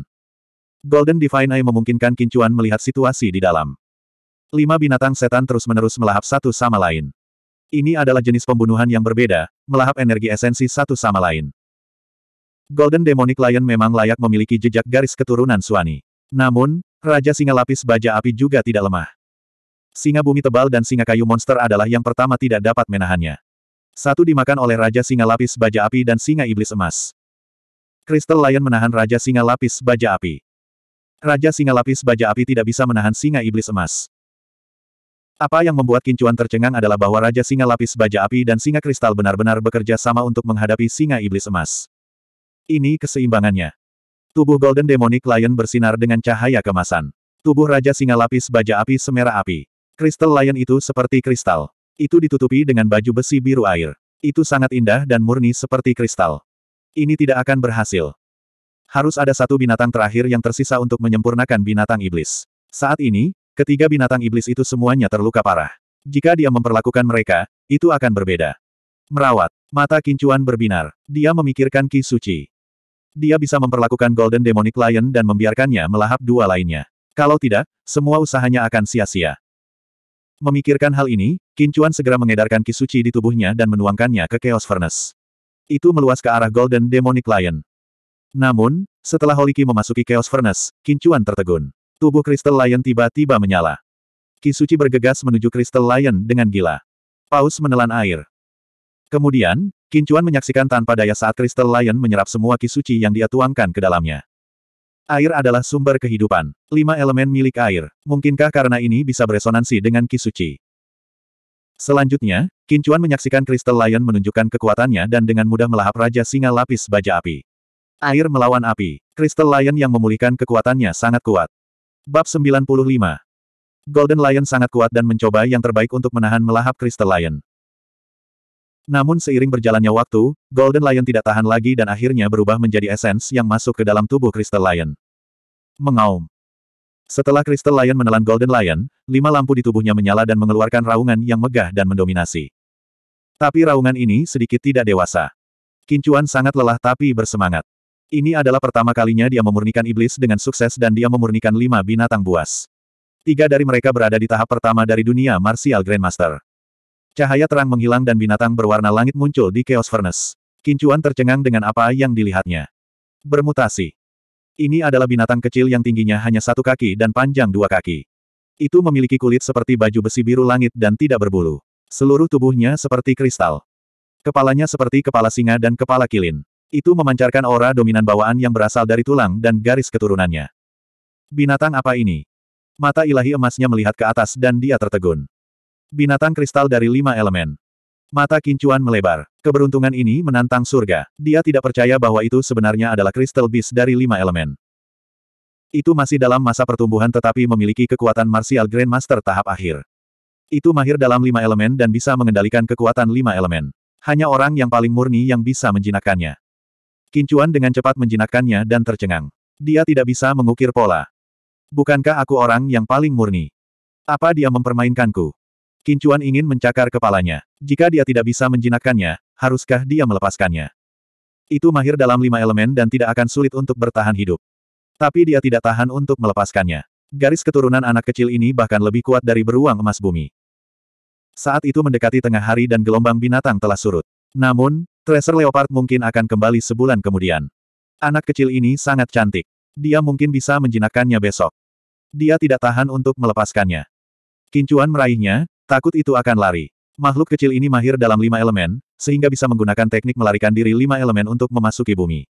S1: Golden Divine Eye memungkinkan Kincuan melihat situasi di dalam. Lima binatang setan terus-menerus melahap satu sama lain. Ini adalah jenis pembunuhan yang berbeda, melahap energi esensi satu sama lain. Golden Demonic Lion memang layak memiliki jejak garis keturunan Suani. Namun, Raja Singa Lapis Baja Api juga tidak lemah. Singa bumi tebal dan singa kayu monster adalah yang pertama tidak dapat menahannya. Satu dimakan oleh Raja Singa Lapis Baja Api dan Singa Iblis Emas. Crystal Lion menahan Raja Singa Lapis Baja Api. Raja Singa Lapis Baja Api tidak bisa menahan Singa Iblis Emas. Apa yang membuat Kincuan tercengang adalah bahwa Raja Singa Lapis Baja Api dan Singa Kristal benar-benar bekerja sama untuk menghadapi Singa Iblis Emas. Ini keseimbangannya. Tubuh Golden Demonic Lion bersinar dengan cahaya kemasan. Tubuh Raja Singa Lapis Baja Api semerah Api. Kristal Lion itu seperti kristal. Itu ditutupi dengan baju besi biru air. Itu sangat indah dan murni seperti kristal. Ini tidak akan berhasil. Harus ada satu binatang terakhir yang tersisa untuk menyempurnakan binatang iblis. Saat ini, ketiga binatang iblis itu semuanya terluka parah. Jika dia memperlakukan mereka, itu akan berbeda. Merawat. Mata kincuan berbinar. Dia memikirkan Ki Suci. Dia bisa memperlakukan Golden Demonic Lion dan membiarkannya melahap dua lainnya. Kalau tidak, semua usahanya akan sia-sia. Memikirkan hal ini, Kincuan segera mengedarkan kisuci di tubuhnya dan menuangkannya ke Chaos Furnace. Itu meluas ke arah Golden Demonic Lion. Namun, setelah Holiki memasuki Chaos Furnace, Kincuan tertegun. Tubuh Crystal Lion tiba-tiba menyala. Kisuci bergegas menuju Crystal Lion dengan gila. Paus menelan air. Kemudian, Kincuan menyaksikan tanpa daya saat Crystal Lion menyerap semua kisuci yang dia tuangkan ke dalamnya. Air adalah sumber kehidupan. Lima elemen milik air. Mungkinkah karena ini bisa beresonansi dengan Kisuci? Selanjutnya, Kincuan menyaksikan Crystal Lion menunjukkan kekuatannya dan dengan mudah melahap Raja Singa Lapis Baja Api. Air melawan api. Crystal Lion yang memulihkan kekuatannya sangat kuat. Bab 95 Golden Lion sangat kuat dan mencoba yang terbaik untuk menahan melahap Crystal Lion. Namun seiring berjalannya waktu, Golden Lion tidak tahan lagi dan akhirnya berubah menjadi esens yang masuk ke dalam tubuh Crystal Lion. Mengaum. Setelah Crystal Lion menelan Golden Lion, lima lampu di tubuhnya menyala dan mengeluarkan raungan yang megah dan mendominasi. Tapi raungan ini sedikit tidak dewasa. Kincuan sangat lelah tapi bersemangat. Ini adalah pertama kalinya dia memurnikan iblis dengan sukses dan dia memurnikan lima binatang buas. Tiga dari mereka berada di tahap pertama dari dunia Martial Grandmaster. Cahaya terang menghilang dan binatang berwarna langit muncul di Chaos Furnace. Kincuan tercengang dengan apa yang dilihatnya. Bermutasi. Ini adalah binatang kecil yang tingginya hanya satu kaki dan panjang dua kaki. Itu memiliki kulit seperti baju besi biru langit dan tidak berbulu. Seluruh tubuhnya seperti kristal. Kepalanya seperti kepala singa dan kepala kilin. Itu memancarkan aura dominan bawaan yang berasal dari tulang dan garis keturunannya. Binatang apa ini? Mata ilahi emasnya melihat ke atas dan dia tertegun. Binatang kristal dari lima elemen. Mata Kincuan melebar. Keberuntungan ini menantang surga. Dia tidak percaya bahwa itu sebenarnya adalah kristal bis dari lima elemen. Itu masih dalam masa pertumbuhan tetapi memiliki kekuatan martial grandmaster tahap akhir. Itu mahir dalam lima elemen dan bisa mengendalikan kekuatan lima elemen. Hanya orang yang paling murni yang bisa menjinakkannya. Kincuan dengan cepat menjinakkannya dan tercengang. Dia tidak bisa mengukir pola. Bukankah aku orang yang paling murni? Apa dia mempermainkanku? Kincuan ingin mencakar kepalanya. Jika dia tidak bisa menjinakkannya, haruskah dia melepaskannya? Itu mahir dalam lima elemen dan tidak akan sulit untuk bertahan hidup. Tapi dia tidak tahan untuk melepaskannya. Garis keturunan anak kecil ini bahkan lebih kuat dari beruang emas bumi. Saat itu mendekati tengah hari dan gelombang binatang telah surut. Namun, Tracer Leopard mungkin akan kembali sebulan kemudian. Anak kecil ini sangat cantik. Dia mungkin bisa menjinakkannya besok. Dia tidak tahan untuk melepaskannya. Kincuan meraihnya, Takut itu akan lari. Makhluk kecil ini mahir dalam lima elemen, sehingga bisa menggunakan teknik melarikan diri lima elemen untuk memasuki bumi.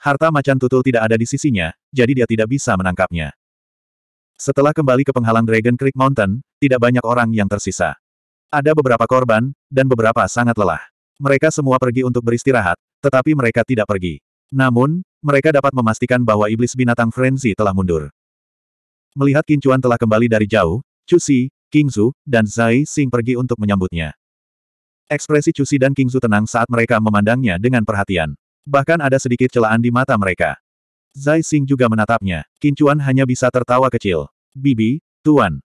S1: Harta macan tutul tidak ada di sisinya, jadi dia tidak bisa menangkapnya. Setelah kembali ke penghalang Dragon Creek Mountain, tidak banyak orang yang tersisa. Ada beberapa korban, dan beberapa sangat lelah. Mereka semua pergi untuk beristirahat, tetapi mereka tidak pergi. Namun, mereka dapat memastikan bahwa iblis binatang frenzy telah mundur. Melihat kincuan telah kembali dari jauh, Cusi, King Zhu, dan Zai Xing pergi untuk menyambutnya. Ekspresi Cusi dan King Zhu tenang saat mereka memandangnya dengan perhatian. Bahkan ada sedikit celaan di mata mereka. Zai Xing juga menatapnya. Qin Chuan hanya bisa tertawa kecil. Bibi, Tuan.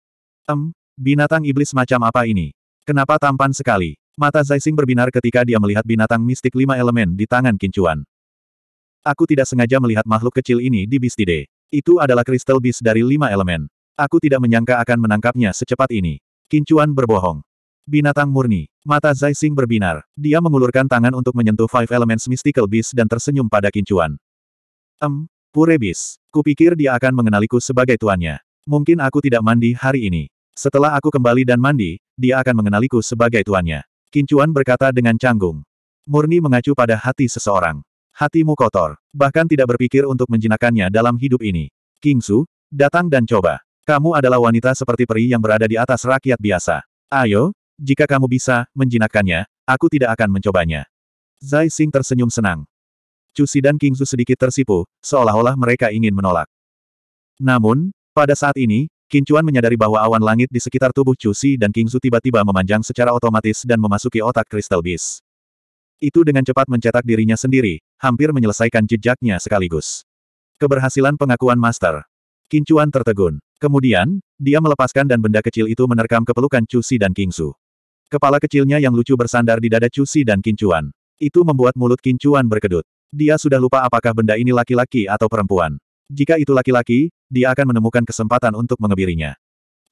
S1: Em, binatang iblis macam apa ini? Kenapa tampan sekali? Mata Zai Xing berbinar ketika dia melihat binatang mistik lima elemen di tangan Qin Chuan. Aku tidak sengaja melihat makhluk kecil ini di Bistide. Itu adalah kristal bis dari lima elemen. Aku tidak menyangka akan menangkapnya secepat ini. Kincuan berbohong. Binatang murni. Mata Zaising berbinar. Dia mengulurkan tangan untuk menyentuh Five Elements Mystical Beast dan tersenyum pada Kincuan. Em, Pure Beast. Kupikir dia akan mengenaliku sebagai tuannya. Mungkin aku tidak mandi hari ini. Setelah aku kembali dan mandi, dia akan mengenaliku sebagai tuannya. Kincuan berkata dengan canggung. Murni mengacu pada hati seseorang. Hatimu kotor. Bahkan tidak berpikir untuk menjinakannya dalam hidup ini. Kingsu, datang dan coba. Kamu adalah wanita seperti peri yang berada di atas rakyat biasa. Ayo, jika kamu bisa menjinakkannya, aku tidak akan mencobanya. Zai Xing tersenyum senang. Cusi dan Kingzu sedikit tersipu, seolah-olah mereka ingin menolak. Namun, pada saat ini, Kincuan menyadari bahwa awan langit di sekitar tubuh Cusi dan Kingzu tiba-tiba memanjang secara otomatis dan memasuki otak Crystal Beast. Itu dengan cepat mencetak dirinya sendiri, hampir menyelesaikan jejaknya sekaligus. Keberhasilan pengakuan Master. Kincuan tertegun. Kemudian, dia melepaskan dan benda kecil itu menerkam ke pelukan Cusi dan Kingsu. Kepala kecilnya yang lucu bersandar di dada Cusi dan Kincuan. Itu membuat mulut Kincuan berkedut. Dia sudah lupa apakah benda ini laki-laki atau perempuan. Jika itu laki-laki, dia akan menemukan kesempatan untuk mengebirinya.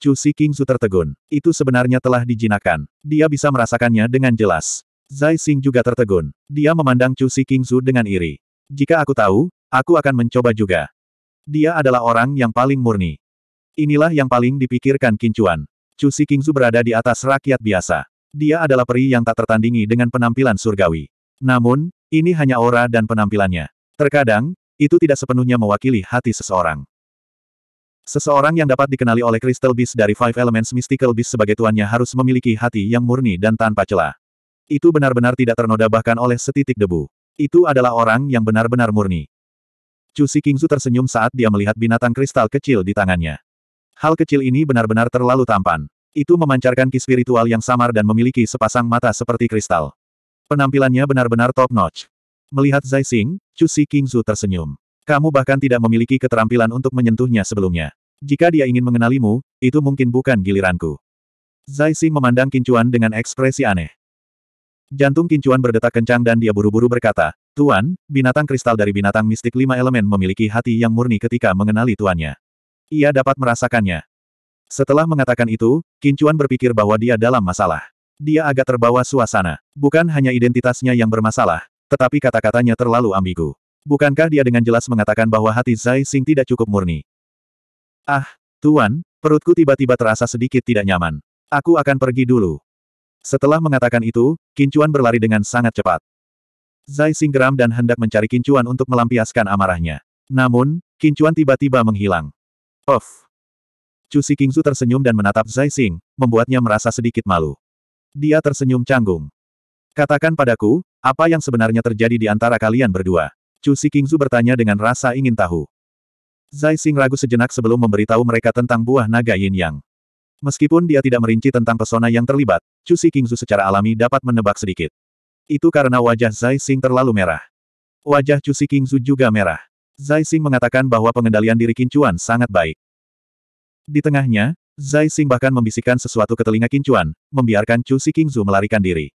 S1: Cusi Kingsu tertegun. Itu sebenarnya telah dijinakan. Dia bisa merasakannya dengan jelas. Zai Xing juga tertegun. Dia memandang Cusi Kingsu dengan iri. Jika aku tahu, aku akan mencoba juga. Dia adalah orang yang paling murni. Inilah yang paling dipikirkan Kincuan. Chu Si Kingzu berada di atas rakyat biasa. Dia adalah peri yang tak tertandingi dengan penampilan surgawi. Namun, ini hanya aura dan penampilannya. Terkadang, itu tidak sepenuhnya mewakili hati seseorang. Seseorang yang dapat dikenali oleh Crystal Beast dari Five Elements Mystical Beast sebagai tuannya harus memiliki hati yang murni dan tanpa celah. Itu benar-benar tidak ternoda bahkan oleh setitik debu. Itu adalah orang yang benar-benar murni. Chu Si Kingzu tersenyum saat dia melihat binatang kristal kecil di tangannya. Hal kecil ini benar-benar terlalu tampan. Itu memancarkan ki spiritual yang samar dan memiliki sepasang mata seperti kristal. Penampilannya benar-benar top notch. Melihat Zai Xing, Chu Si Zu tersenyum. Kamu bahkan tidak memiliki keterampilan untuk menyentuhnya sebelumnya. Jika dia ingin mengenalimu, itu mungkin bukan giliranku. Zai Xing memandang Kincuan dengan ekspresi aneh. Jantung Kincuan berdetak kencang dan dia buru-buru berkata, Tuan, binatang kristal dari binatang mistik lima elemen memiliki hati yang murni ketika mengenali tuannya. Ia dapat merasakannya. Setelah mengatakan itu, Kincuan berpikir bahwa dia dalam masalah. Dia agak terbawa suasana. Bukan hanya identitasnya yang bermasalah, tetapi kata-katanya terlalu ambigu. Bukankah dia dengan jelas mengatakan bahwa hati Zai Xing tidak cukup murni? Ah, Tuan, perutku tiba-tiba terasa sedikit tidak nyaman. Aku akan pergi dulu. Setelah mengatakan itu, Kincuan berlari dengan sangat cepat. Zai Xing geram dan hendak mencari Kincuan untuk melampiaskan amarahnya. Namun, Kincuan tiba-tiba menghilang. Of. Chu Xikingzu tersenyum dan menatap Zai Xing, membuatnya merasa sedikit malu. Dia tersenyum canggung. Katakan padaku, apa yang sebenarnya terjadi di antara kalian berdua? Chu Kingzu bertanya dengan rasa ingin tahu. Zai Xing ragu sejenak sebelum memberitahu mereka tentang buah naga yin yang. Meskipun dia tidak merinci tentang pesona yang terlibat, Chu Kingzu secara alami dapat menebak sedikit. Itu karena wajah Zai Xing terlalu merah. Wajah Chu Kingzu juga merah. Zai Xing mengatakan bahwa pengendalian diri Kincuan sangat baik. Di tengahnya, Zai Xing bahkan membisikkan sesuatu ke telinga Kincuan, membiarkan Chu Si Kingzu melarikan diri.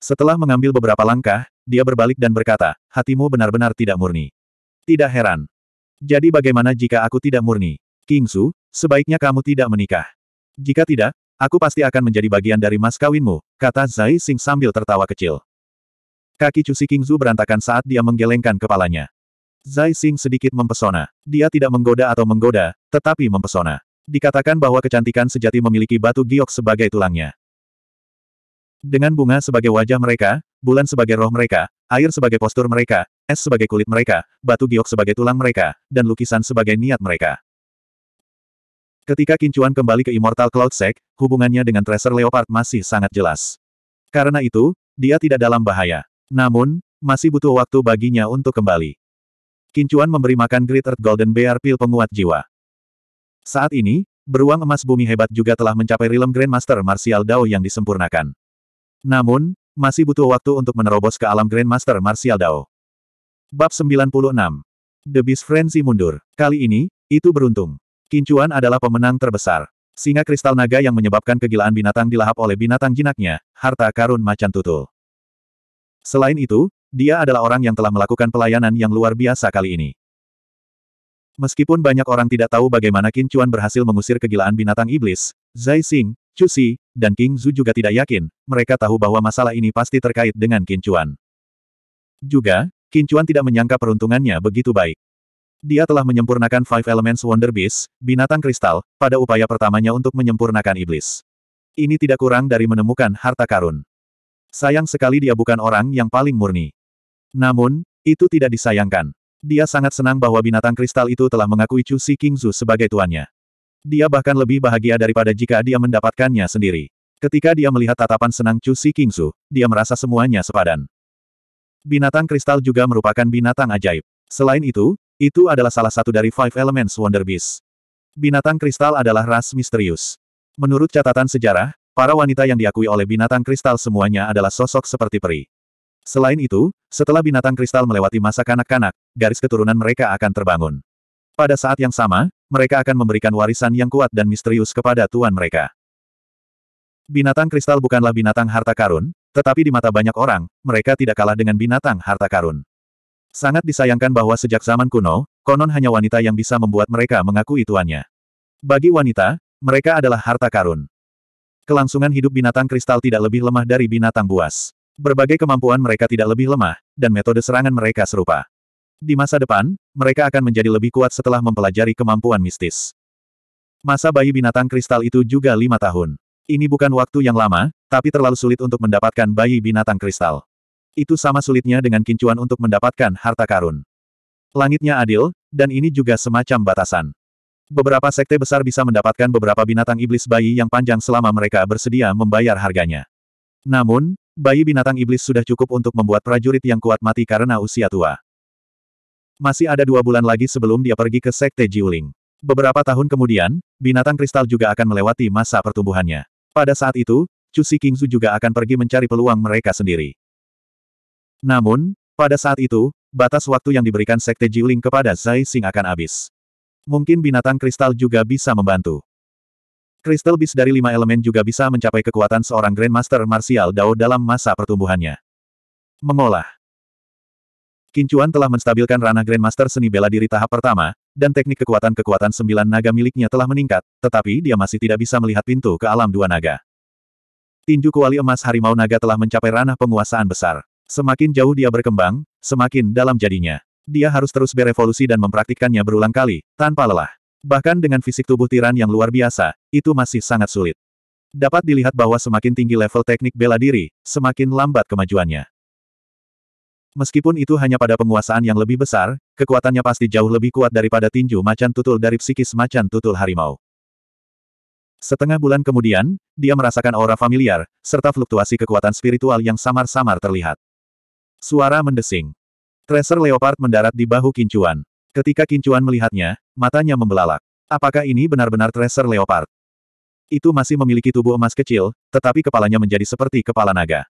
S1: Setelah mengambil beberapa langkah, dia berbalik dan berkata, hatimu benar-benar tidak murni. Tidak heran. Jadi bagaimana jika aku tidak murni? Kingzu? sebaiknya kamu tidak menikah. Jika tidak, aku pasti akan menjadi bagian dari mas kawinmu, kata Zai Xing sambil tertawa kecil. Kaki Chu Si Kingzu berantakan saat dia menggelengkan kepalanya. Zai Xing sedikit mempesona. Dia tidak menggoda atau menggoda, tetapi mempesona. Dikatakan bahwa kecantikan sejati memiliki batu giok sebagai tulangnya. Dengan bunga sebagai wajah mereka, bulan sebagai roh mereka, air sebagai postur mereka, es sebagai kulit mereka, batu giok sebagai tulang mereka, dan lukisan sebagai niat mereka. Ketika Kincuan kembali ke Immortal Cloud Sect, hubungannya dengan Tracer Leopard masih sangat jelas. Karena itu, dia tidak dalam bahaya. Namun, masih butuh waktu baginya untuk kembali. Kincuan memberi makan Great Earth Golden Bear Pil penguat jiwa. Saat ini, beruang emas bumi hebat juga telah mencapai realm Grandmaster Martial Dao yang disempurnakan. Namun, masih butuh waktu untuk menerobos ke alam Grandmaster Martial Dao. Bab 96. The Beast Frenzy mundur. Kali ini, itu beruntung. Kincuan adalah pemenang terbesar. Singa kristal naga yang menyebabkan kegilaan binatang dilahap oleh binatang jinaknya, harta karun macan tutul. Selain itu, dia adalah orang yang telah melakukan pelayanan yang luar biasa kali ini. Meskipun banyak orang tidak tahu bagaimana Qin Chuan berhasil mengusir kegilaan binatang iblis, Zai Xing, Chu Xi, dan King Zhu juga tidak yakin, mereka tahu bahwa masalah ini pasti terkait dengan Qin Chuan. Juga, Qin Chuan tidak menyangka peruntungannya begitu baik. Dia telah menyempurnakan Five Elements Wonder Beast, binatang kristal, pada upaya pertamanya untuk menyempurnakan iblis. Ini tidak kurang dari menemukan harta karun. Sayang sekali dia bukan orang yang paling murni. Namun, itu tidak disayangkan. Dia sangat senang bahwa binatang kristal itu telah mengakui Chu Si Kingzu sebagai tuannya. Dia bahkan lebih bahagia daripada jika dia mendapatkannya sendiri. Ketika dia melihat tatapan senang Chu Si Kingzu, dia merasa semuanya sepadan. Binatang kristal juga merupakan binatang ajaib. Selain itu, itu adalah salah satu dari Five Elements Wonder Beast. Binatang kristal adalah ras misterius. Menurut catatan sejarah, para wanita yang diakui oleh binatang kristal semuanya adalah sosok seperti peri. Selain itu, setelah binatang kristal melewati masa kanak-kanak, garis keturunan mereka akan terbangun. Pada saat yang sama, mereka akan memberikan warisan yang kuat dan misterius kepada tuan mereka. Binatang kristal bukanlah binatang harta karun, tetapi di mata banyak orang, mereka tidak kalah dengan binatang harta karun. Sangat disayangkan bahwa sejak zaman kuno, konon hanya wanita yang bisa membuat mereka mengakui tuannya. Bagi wanita, mereka adalah harta karun. Kelangsungan hidup binatang kristal tidak lebih lemah dari binatang buas. Berbagai kemampuan mereka tidak lebih lemah, dan metode serangan mereka serupa. Di masa depan, mereka akan menjadi lebih kuat setelah mempelajari kemampuan mistis. Masa bayi binatang kristal itu juga lima tahun. Ini bukan waktu yang lama, tapi terlalu sulit untuk mendapatkan bayi binatang kristal. Itu sama sulitnya dengan kincuan untuk mendapatkan harta karun. Langitnya adil, dan ini juga semacam batasan. Beberapa sekte besar bisa mendapatkan beberapa binatang iblis bayi yang panjang selama mereka bersedia membayar harganya. Namun, Bayi binatang iblis sudah cukup untuk membuat prajurit yang kuat mati karena usia tua. Masih ada dua bulan lagi sebelum dia pergi ke Sekte Jiuling. Beberapa tahun kemudian, binatang kristal juga akan melewati masa pertumbuhannya. Pada saat itu, Cusi Kingzu juga akan pergi mencari peluang mereka sendiri. Namun, pada saat itu, batas waktu yang diberikan Sekte Jiuling kepada Zai Xing akan habis. Mungkin binatang kristal juga bisa membantu. Kristal bis dari lima elemen juga bisa mencapai kekuatan seorang Grandmaster Martial Dao dalam masa pertumbuhannya. Mengolah Kincuan telah menstabilkan ranah Grandmaster seni bela diri tahap pertama, dan teknik kekuatan-kekuatan sembilan naga miliknya telah meningkat, tetapi dia masih tidak bisa melihat pintu ke alam dua naga. Tinju kuali emas harimau naga telah mencapai ranah penguasaan besar. Semakin jauh dia berkembang, semakin dalam jadinya. Dia harus terus berevolusi dan mempraktikkannya berulang kali, tanpa lelah. Bahkan dengan fisik tubuh tiran yang luar biasa, itu masih sangat sulit. Dapat dilihat bahwa semakin tinggi level teknik bela diri, semakin lambat kemajuannya. Meskipun itu hanya pada penguasaan yang lebih besar, kekuatannya pasti jauh lebih kuat daripada tinju macan tutul dari psikis macan tutul harimau. Setengah bulan kemudian, dia merasakan aura familiar, serta fluktuasi kekuatan spiritual yang samar-samar terlihat. Suara mendesing. Tracer Leopard mendarat di bahu Kincuan. Ketika Kincuan melihatnya, Matanya membelalak. Apakah ini benar-benar Tracer Leopard? Itu masih memiliki tubuh emas kecil, tetapi kepalanya menjadi seperti kepala naga.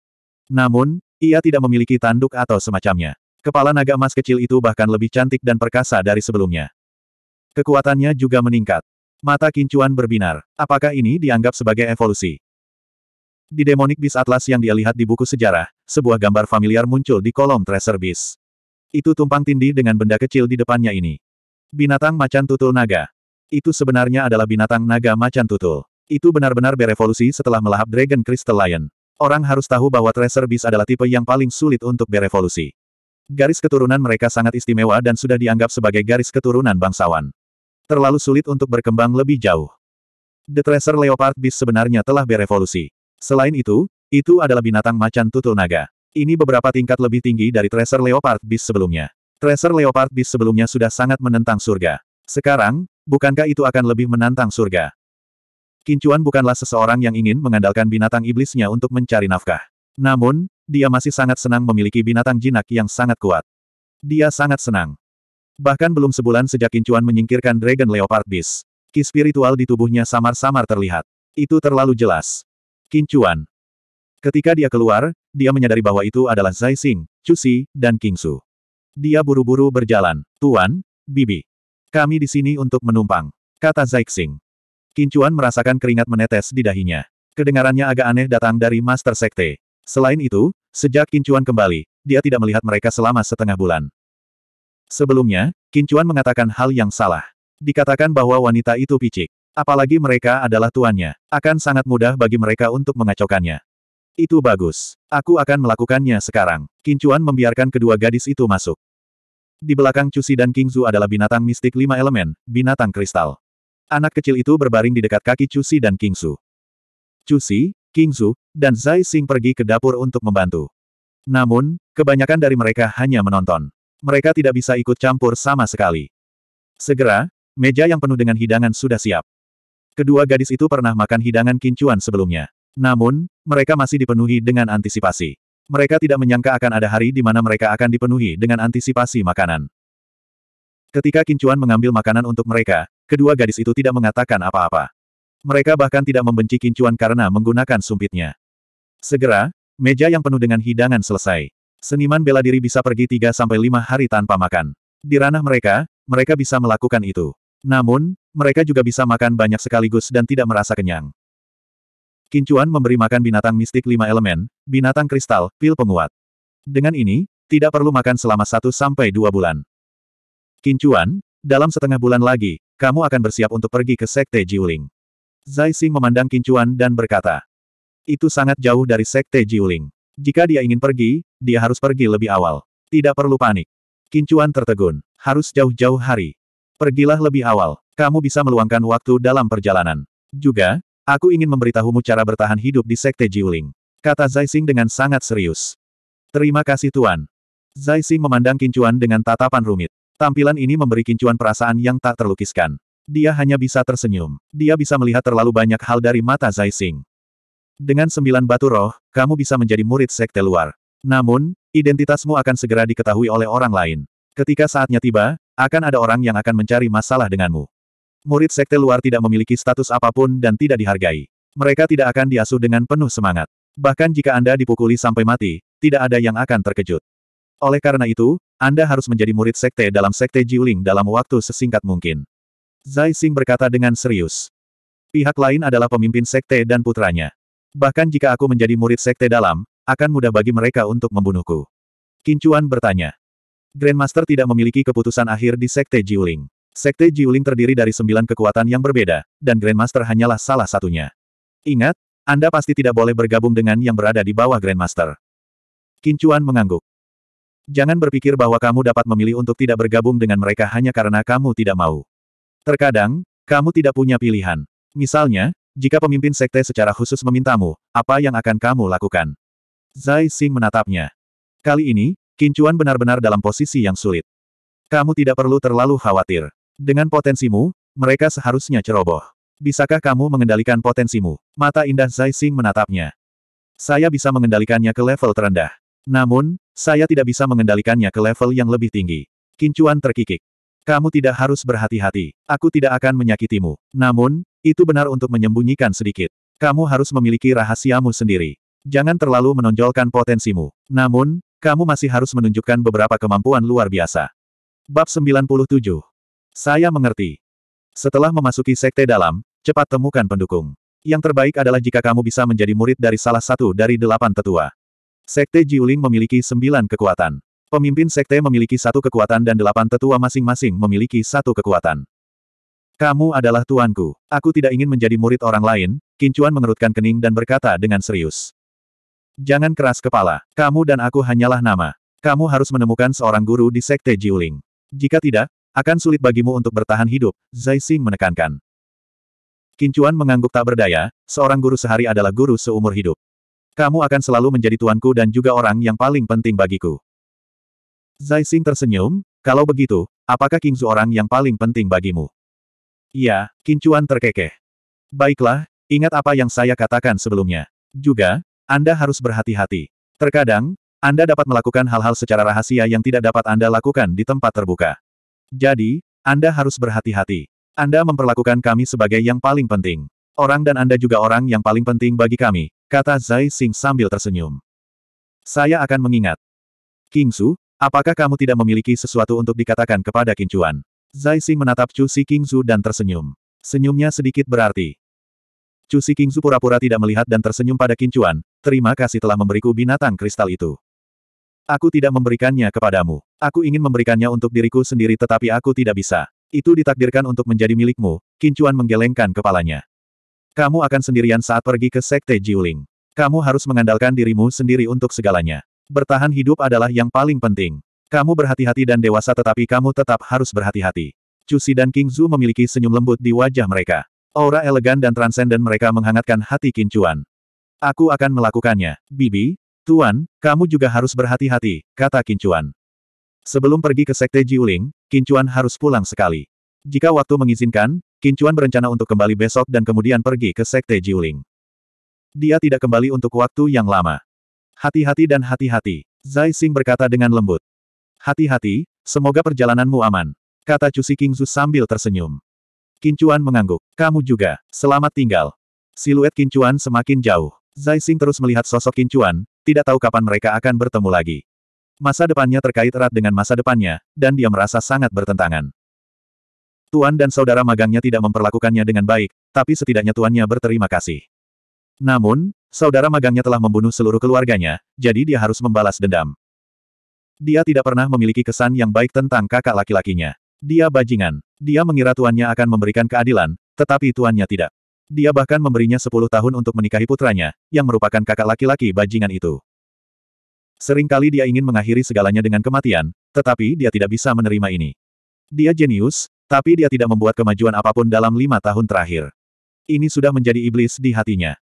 S1: Namun, ia tidak memiliki tanduk atau semacamnya. Kepala naga emas kecil itu bahkan lebih cantik dan perkasa dari sebelumnya. Kekuatannya juga meningkat. Mata kincuan berbinar. Apakah ini dianggap sebagai evolusi? Di Demonic Beast Atlas yang dia lihat di buku sejarah, sebuah gambar familiar muncul di kolom Tracer Beast. Itu tumpang tindih dengan benda kecil di depannya ini. Binatang macan tutul naga. Itu sebenarnya adalah binatang naga macan tutul. Itu benar-benar berevolusi setelah melahap Dragon Crystal Lion. Orang harus tahu bahwa Tracer Beast adalah tipe yang paling sulit untuk berevolusi. Garis keturunan mereka sangat istimewa dan sudah dianggap sebagai garis keturunan bangsawan. Terlalu sulit untuk berkembang lebih jauh. The Tracer Leopard Beast sebenarnya telah berevolusi. Selain itu, itu adalah binatang macan tutul naga. Ini beberapa tingkat lebih tinggi dari Tracer Leopard Beast sebelumnya. Tracer Leopard Beast sebelumnya sudah sangat menentang surga. Sekarang, bukankah itu akan lebih menantang surga? Kincuan bukanlah seseorang yang ingin mengandalkan binatang iblisnya untuk mencari nafkah. Namun, dia masih sangat senang memiliki binatang jinak yang sangat kuat. Dia sangat senang. Bahkan belum sebulan sejak Kincuan menyingkirkan Dragon Leopard Beast. Ki spiritual di tubuhnya samar-samar terlihat. Itu terlalu jelas. Kincuan. Ketika dia keluar, dia menyadari bahwa itu adalah Zai Xing, Chu Si, dan King Su. Dia buru-buru berjalan. Tuan, Bibi. Kami di sini untuk menumpang. Kata Zaixing. Kincuan merasakan keringat menetes di dahinya. Kedengarannya agak aneh datang dari Master Sekte. Selain itu, sejak Kincuan kembali, dia tidak melihat mereka selama setengah bulan. Sebelumnya, Kincuan mengatakan hal yang salah. Dikatakan bahwa wanita itu picik. Apalagi mereka adalah tuannya. Akan sangat mudah bagi mereka untuk mengacaukannya. Itu bagus. Aku akan melakukannya sekarang. Kincuan membiarkan kedua gadis itu masuk. Di belakang Cusi dan Kingzu adalah binatang mistik lima elemen, binatang kristal. Anak kecil itu berbaring di dekat kaki Cusi dan Kingzu. Cusi, King dan Zai Xing pergi ke dapur untuk membantu. Namun, kebanyakan dari mereka hanya menonton. Mereka tidak bisa ikut campur sama sekali. Segera, meja yang penuh dengan hidangan sudah siap. Kedua gadis itu pernah makan hidangan kincuan sebelumnya. Namun, mereka masih dipenuhi dengan antisipasi. Mereka tidak menyangka akan ada hari di mana mereka akan dipenuhi dengan antisipasi makanan. Ketika Kincuan mengambil makanan untuk mereka, kedua gadis itu tidak mengatakan apa-apa. Mereka bahkan tidak membenci Kincuan karena menggunakan sumpitnya. Segera, meja yang penuh dengan hidangan selesai. Seniman bela diri bisa pergi 3-5 hari tanpa makan. Di ranah mereka, mereka bisa melakukan itu. Namun, mereka juga bisa makan banyak sekaligus dan tidak merasa kenyang. Kincuan memberi makan binatang mistik lima elemen, binatang kristal, pil penguat. Dengan ini, tidak perlu makan selama satu sampai dua bulan. Kincuan, dalam setengah bulan lagi, kamu akan bersiap untuk pergi ke Sekte Jiuling. Zai Xing memandang Kincuan dan berkata, itu sangat jauh dari Sekte Jiuling. Jika dia ingin pergi, dia harus pergi lebih awal. Tidak perlu panik. Kincuan tertegun. Harus jauh-jauh hari. Pergilah lebih awal. Kamu bisa meluangkan waktu dalam perjalanan. Juga, Aku ingin memberitahumu cara bertahan hidup di Sekte Jiuling. Kata Zaising dengan sangat serius. Terima kasih Tuan. Zaising memandang Kincuan dengan tatapan rumit. Tampilan ini memberi Kincuan perasaan yang tak terlukiskan. Dia hanya bisa tersenyum. Dia bisa melihat terlalu banyak hal dari mata Zaising. Dengan sembilan batu roh, kamu bisa menjadi murid sekte luar. Namun, identitasmu akan segera diketahui oleh orang lain. Ketika saatnya tiba, akan ada orang yang akan mencari masalah denganmu. Murid sekte luar tidak memiliki status apapun dan tidak dihargai. Mereka tidak akan diasuh dengan penuh semangat. Bahkan jika Anda dipukuli sampai mati, tidak ada yang akan terkejut. Oleh karena itu, Anda harus menjadi murid sekte dalam sekte Jiuling dalam waktu sesingkat mungkin. Zai Xing berkata dengan serius. Pihak lain adalah pemimpin sekte dan putranya. Bahkan jika aku menjadi murid sekte dalam, akan mudah bagi mereka untuk membunuhku. Kincuan bertanya. Grandmaster tidak memiliki keputusan akhir di sekte Jiuling. Sekte Jiuling terdiri dari sembilan kekuatan yang berbeda, dan Grandmaster hanyalah salah satunya. Ingat, Anda pasti tidak boleh bergabung dengan yang berada di bawah Grandmaster. Kincuan mengangguk. Jangan berpikir bahwa kamu dapat memilih untuk tidak bergabung dengan mereka hanya karena kamu tidak mau. Terkadang, kamu tidak punya pilihan. Misalnya, jika pemimpin sekte secara khusus memintamu, apa yang akan kamu lakukan? Zai Xing menatapnya. Kali ini, Kincuan benar-benar dalam posisi yang sulit. Kamu tidak perlu terlalu khawatir. Dengan potensimu, mereka seharusnya ceroboh. Bisakah kamu mengendalikan potensimu? Mata indah Zai Xing menatapnya. Saya bisa mengendalikannya ke level terendah. Namun, saya tidak bisa mengendalikannya ke level yang lebih tinggi. Kincuan terkikik. Kamu tidak harus berhati-hati. Aku tidak akan menyakitimu. Namun, itu benar untuk menyembunyikan sedikit. Kamu harus memiliki rahasiamu sendiri. Jangan terlalu menonjolkan potensimu. Namun, kamu masih harus menunjukkan beberapa kemampuan luar biasa. Bab 97 saya mengerti. Setelah memasuki sekte dalam, cepat temukan pendukung. Yang terbaik adalah jika kamu bisa menjadi murid dari salah satu dari delapan tetua. Sekte Jiuling memiliki sembilan kekuatan. Pemimpin sekte memiliki satu kekuatan dan delapan tetua masing-masing memiliki satu kekuatan. Kamu adalah tuanku. Aku tidak ingin menjadi murid orang lain, Kincuan mengerutkan kening dan berkata dengan serius. Jangan keras kepala. Kamu dan aku hanyalah nama. Kamu harus menemukan seorang guru di sekte Jiuling. Jika tidak, akan sulit bagimu untuk bertahan hidup, Zai Xing menekankan. Kincuan mengangguk tak berdaya, seorang guru sehari adalah guru seumur hidup. Kamu akan selalu menjadi tuanku dan juga orang yang paling penting bagiku. Zai Xing tersenyum, kalau begitu, apakah Kingzu orang yang paling penting bagimu? Iya, Kincuan terkekeh. Baiklah, ingat apa yang saya katakan sebelumnya. Juga, Anda harus berhati-hati. Terkadang, Anda dapat melakukan hal-hal secara rahasia yang tidak dapat Anda lakukan di tempat terbuka. Jadi, Anda harus berhati-hati. Anda memperlakukan kami sebagai yang paling penting. Orang dan Anda juga orang yang paling penting bagi kami, kata Zai Xing sambil tersenyum. Saya akan mengingat. King Su, apakah kamu tidak memiliki sesuatu untuk dikatakan kepada Kincuan? Zai Xing menatap Chu Si King Su dan tersenyum. Senyumnya sedikit berarti. Chu Si King Su pura-pura tidak melihat dan tersenyum pada Kincuan, terima kasih telah memberiku binatang kristal itu. Aku tidak memberikannya kepadamu. Aku ingin memberikannya untuk diriku sendiri tetapi aku tidak bisa. Itu ditakdirkan untuk menjadi milikmu, Kincuan menggelengkan kepalanya. Kamu akan sendirian saat pergi ke Sekte Jiuling. Kamu harus mengandalkan dirimu sendiri untuk segalanya. Bertahan hidup adalah yang paling penting. Kamu berhati-hati dan dewasa tetapi kamu tetap harus berhati-hati. Cusi dan King Zhu memiliki senyum lembut di wajah mereka. Aura elegan dan transenden mereka menghangatkan hati Kincuan. Aku akan melakukannya, Bibi, Tuan, kamu juga harus berhati-hati, kata Kincuan. Sebelum pergi ke Sekte Jiuling, Kincuan harus pulang sekali. Jika waktu mengizinkan, Kincuan berencana untuk kembali besok dan kemudian pergi ke Sekte Jiuling. Dia tidak kembali untuk waktu yang lama. Hati-hati dan hati-hati, Zai Xing berkata dengan lembut. Hati-hati, semoga perjalananmu aman, kata Cusi Kingzu sambil tersenyum. Kincuan mengangguk. Kamu juga. Selamat tinggal. Siluet Kincuan semakin jauh. Zai Xing terus melihat sosok Kincuan, tidak tahu kapan mereka akan bertemu lagi. Masa depannya terkait erat dengan masa depannya, dan dia merasa sangat bertentangan. Tuan dan saudara magangnya tidak memperlakukannya dengan baik, tapi setidaknya tuannya berterima kasih. Namun, saudara magangnya telah membunuh seluruh keluarganya, jadi dia harus membalas dendam. Dia tidak pernah memiliki kesan yang baik tentang kakak laki-lakinya. Dia bajingan. Dia mengira tuannya akan memberikan keadilan, tetapi tuannya tidak. Dia bahkan memberinya sepuluh tahun untuk menikahi putranya, yang merupakan kakak laki-laki bajingan itu. Seringkali dia ingin mengakhiri segalanya dengan kematian, tetapi dia tidak bisa menerima ini. Dia jenius, tapi dia tidak membuat kemajuan apapun dalam lima tahun terakhir. Ini sudah menjadi iblis di hatinya.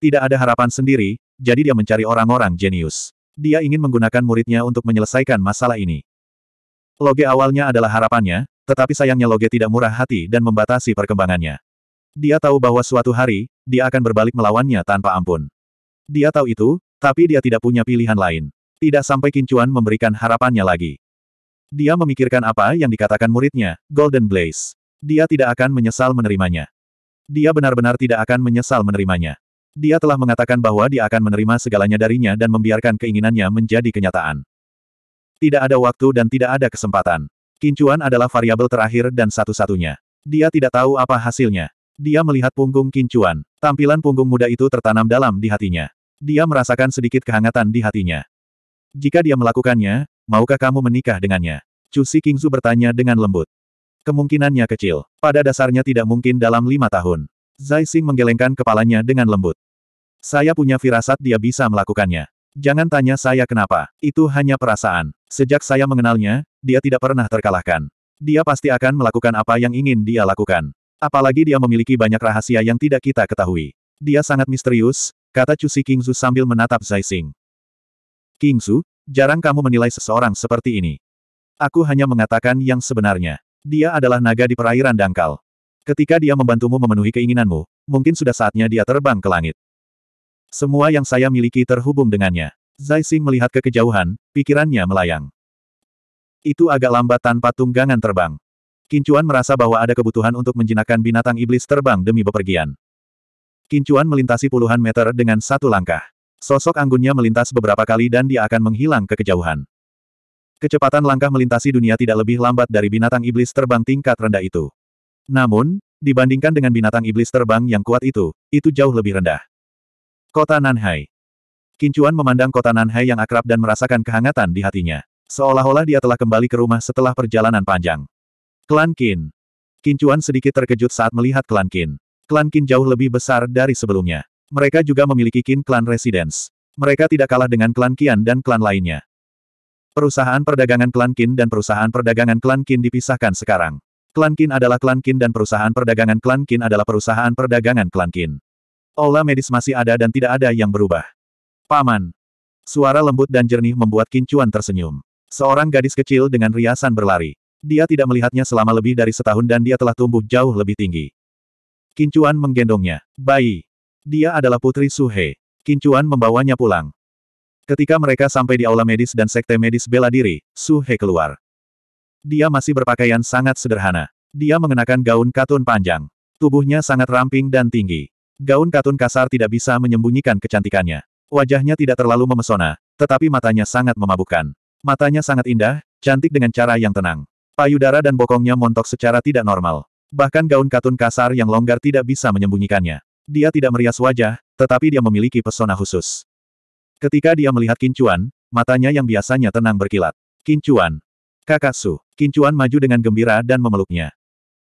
S1: Tidak ada harapan sendiri, jadi dia mencari orang-orang jenius. Dia ingin menggunakan muridnya untuk menyelesaikan masalah ini. Loge awalnya adalah harapannya, tetapi sayangnya Loge tidak murah hati dan membatasi perkembangannya. Dia tahu bahwa suatu hari, dia akan berbalik melawannya tanpa ampun. Dia tahu itu, tapi dia tidak punya pilihan lain. Tidak sampai Kincuan memberikan harapannya lagi. Dia memikirkan apa yang dikatakan muridnya, Golden Blaze. Dia tidak akan menyesal menerimanya. Dia benar-benar tidak akan menyesal menerimanya. Dia telah mengatakan bahwa dia akan menerima segalanya darinya dan membiarkan keinginannya menjadi kenyataan. Tidak ada waktu dan tidak ada kesempatan. Kincuan adalah variabel terakhir dan satu-satunya. Dia tidak tahu apa hasilnya. Dia melihat punggung Kincuan. Tampilan punggung muda itu tertanam dalam di hatinya. Dia merasakan sedikit kehangatan di hatinya. Jika dia melakukannya, maukah kamu menikah dengannya? Cusi Kingzu bertanya dengan lembut. Kemungkinannya kecil. Pada dasarnya tidak mungkin dalam lima tahun. Zai Xing menggelengkan kepalanya dengan lembut. Saya punya firasat dia bisa melakukannya. Jangan tanya saya kenapa, itu hanya perasaan. Sejak saya mengenalnya, dia tidak pernah terkalahkan. Dia pasti akan melakukan apa yang ingin dia lakukan. Apalagi dia memiliki banyak rahasia yang tidak kita ketahui. Dia sangat misterius, kata Cusi Kingzu sambil menatap Xing. Kingzu, jarang kamu menilai seseorang seperti ini. Aku hanya mengatakan yang sebenarnya. Dia adalah naga di perairan dangkal. Ketika dia membantumu memenuhi keinginanmu, mungkin sudah saatnya dia terbang ke langit. Semua yang saya miliki terhubung dengannya. Xing melihat ke kejauhan, pikirannya melayang. Itu agak lambat tanpa tunggangan terbang. Kincuan merasa bahwa ada kebutuhan untuk menjinakkan binatang iblis terbang demi bepergian. Kincuan melintasi puluhan meter dengan satu langkah. Sosok anggunnya melintas beberapa kali dan dia akan menghilang ke kejauhan. Kecepatan langkah melintasi dunia tidak lebih lambat dari binatang iblis terbang tingkat rendah itu. Namun, dibandingkan dengan binatang iblis terbang yang kuat itu, itu jauh lebih rendah. Kota Nanhai Kincuan memandang kota Nanhai yang akrab dan merasakan kehangatan di hatinya. Seolah-olah dia telah kembali ke rumah setelah perjalanan panjang. Klan Qin. Kincuan sedikit terkejut saat melihat klan Qin. Klan Qin jauh lebih besar dari sebelumnya. Mereka juga memiliki Qin Clan Residence. Mereka tidak kalah dengan klan Kian dan klan lainnya. Perusahaan perdagangan klan Qin dan perusahaan perdagangan klan Qin dipisahkan sekarang. Klan Qin adalah klan Qin dan perusahaan perdagangan klan Qin adalah perusahaan perdagangan klan Qin. Aula medis masih ada dan tidak ada yang berubah. Paman. Suara lembut dan jernih membuat Kincuan tersenyum. Seorang gadis kecil dengan riasan berlari. Dia tidak melihatnya selama lebih dari setahun dan dia telah tumbuh jauh lebih tinggi. Kincuan menggendongnya. Bayi. Dia adalah putri Suhe. Kincuan membawanya pulang. Ketika mereka sampai di aula medis dan sekte medis bela diri, Suhe keluar. Dia masih berpakaian sangat sederhana. Dia mengenakan gaun katun panjang. Tubuhnya sangat ramping dan tinggi. Gaun katun kasar tidak bisa menyembunyikan kecantikannya. Wajahnya tidak terlalu memesona, tetapi matanya sangat memabukkan. Matanya sangat indah, cantik dengan cara yang tenang. Payudara dan bokongnya montok secara tidak normal. Bahkan gaun katun kasar yang longgar tidak bisa menyembunyikannya. Dia tidak merias wajah, tetapi dia memiliki pesona khusus. Ketika dia melihat Kincuan, matanya yang biasanya tenang berkilat. Kincuan. Kakak Su. Kincuan maju dengan gembira dan memeluknya.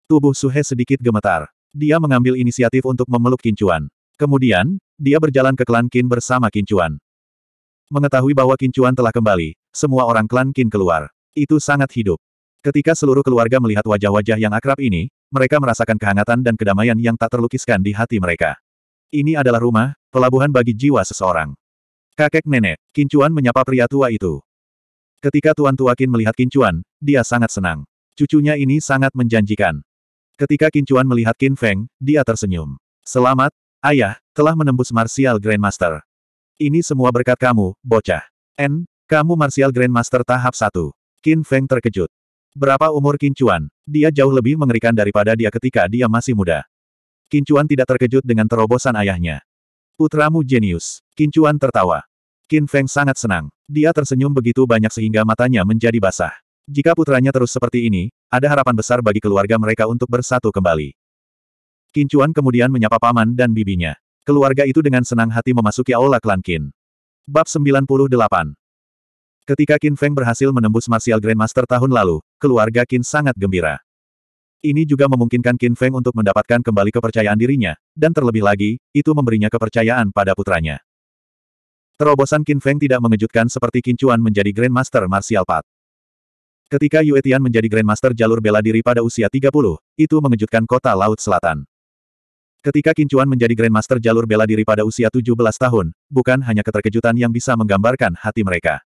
S1: Tubuh Suhe sedikit gemetar. Dia mengambil inisiatif untuk memeluk Kincuan. Kemudian, dia berjalan ke klan Kin bersama Kincuan. Mengetahui bahwa Kincuan telah kembali, semua orang klan Kin keluar. Itu sangat hidup. Ketika seluruh keluarga melihat wajah-wajah yang akrab ini, mereka merasakan kehangatan dan kedamaian yang tak terlukiskan di hati mereka. Ini adalah rumah, pelabuhan bagi jiwa seseorang. Kakek nenek, Kincuan menyapa pria tua itu. Ketika Tuan tua Tuakin melihat Kincuan, dia sangat senang. Cucunya ini sangat menjanjikan. Ketika Kincuan melihat Kin Feng, dia tersenyum. Selamat, ayah, telah menembus Martial Grandmaster. Ini semua berkat kamu, bocah. N, kamu Martial Grandmaster tahap 1. Qin Feng terkejut. Berapa umur Kincuan? Dia jauh lebih mengerikan daripada dia ketika dia masih muda. Kincuan tidak terkejut dengan terobosan ayahnya. Putramu jenius. Kincuan tertawa. Qin Feng sangat senang. Dia tersenyum begitu banyak sehingga matanya menjadi basah. Jika putranya terus seperti ini, ada harapan besar bagi keluarga mereka untuk bersatu kembali. Kincuan kemudian menyapa paman dan bibinya. Keluarga itu dengan senang hati memasuki aula klan Qin. Bab 98. Ketika Qin Feng berhasil menembus Martial Grandmaster tahun lalu, keluarga Qin sangat gembira. Ini juga memungkinkan Qin Feng untuk mendapatkan kembali kepercayaan dirinya, dan terlebih lagi, itu memberinya kepercayaan pada putranya. Terobosan Qin Feng tidak mengejutkan seperti Qin Chuan menjadi Grandmaster Martial Path. Ketika Yue Tian menjadi Grandmaster jalur bela diri pada usia 30, itu mengejutkan kota Laut Selatan. Ketika Qin Chuan menjadi Grandmaster jalur bela diri pada usia 17 tahun, bukan hanya keterkejutan yang bisa menggambarkan hati mereka.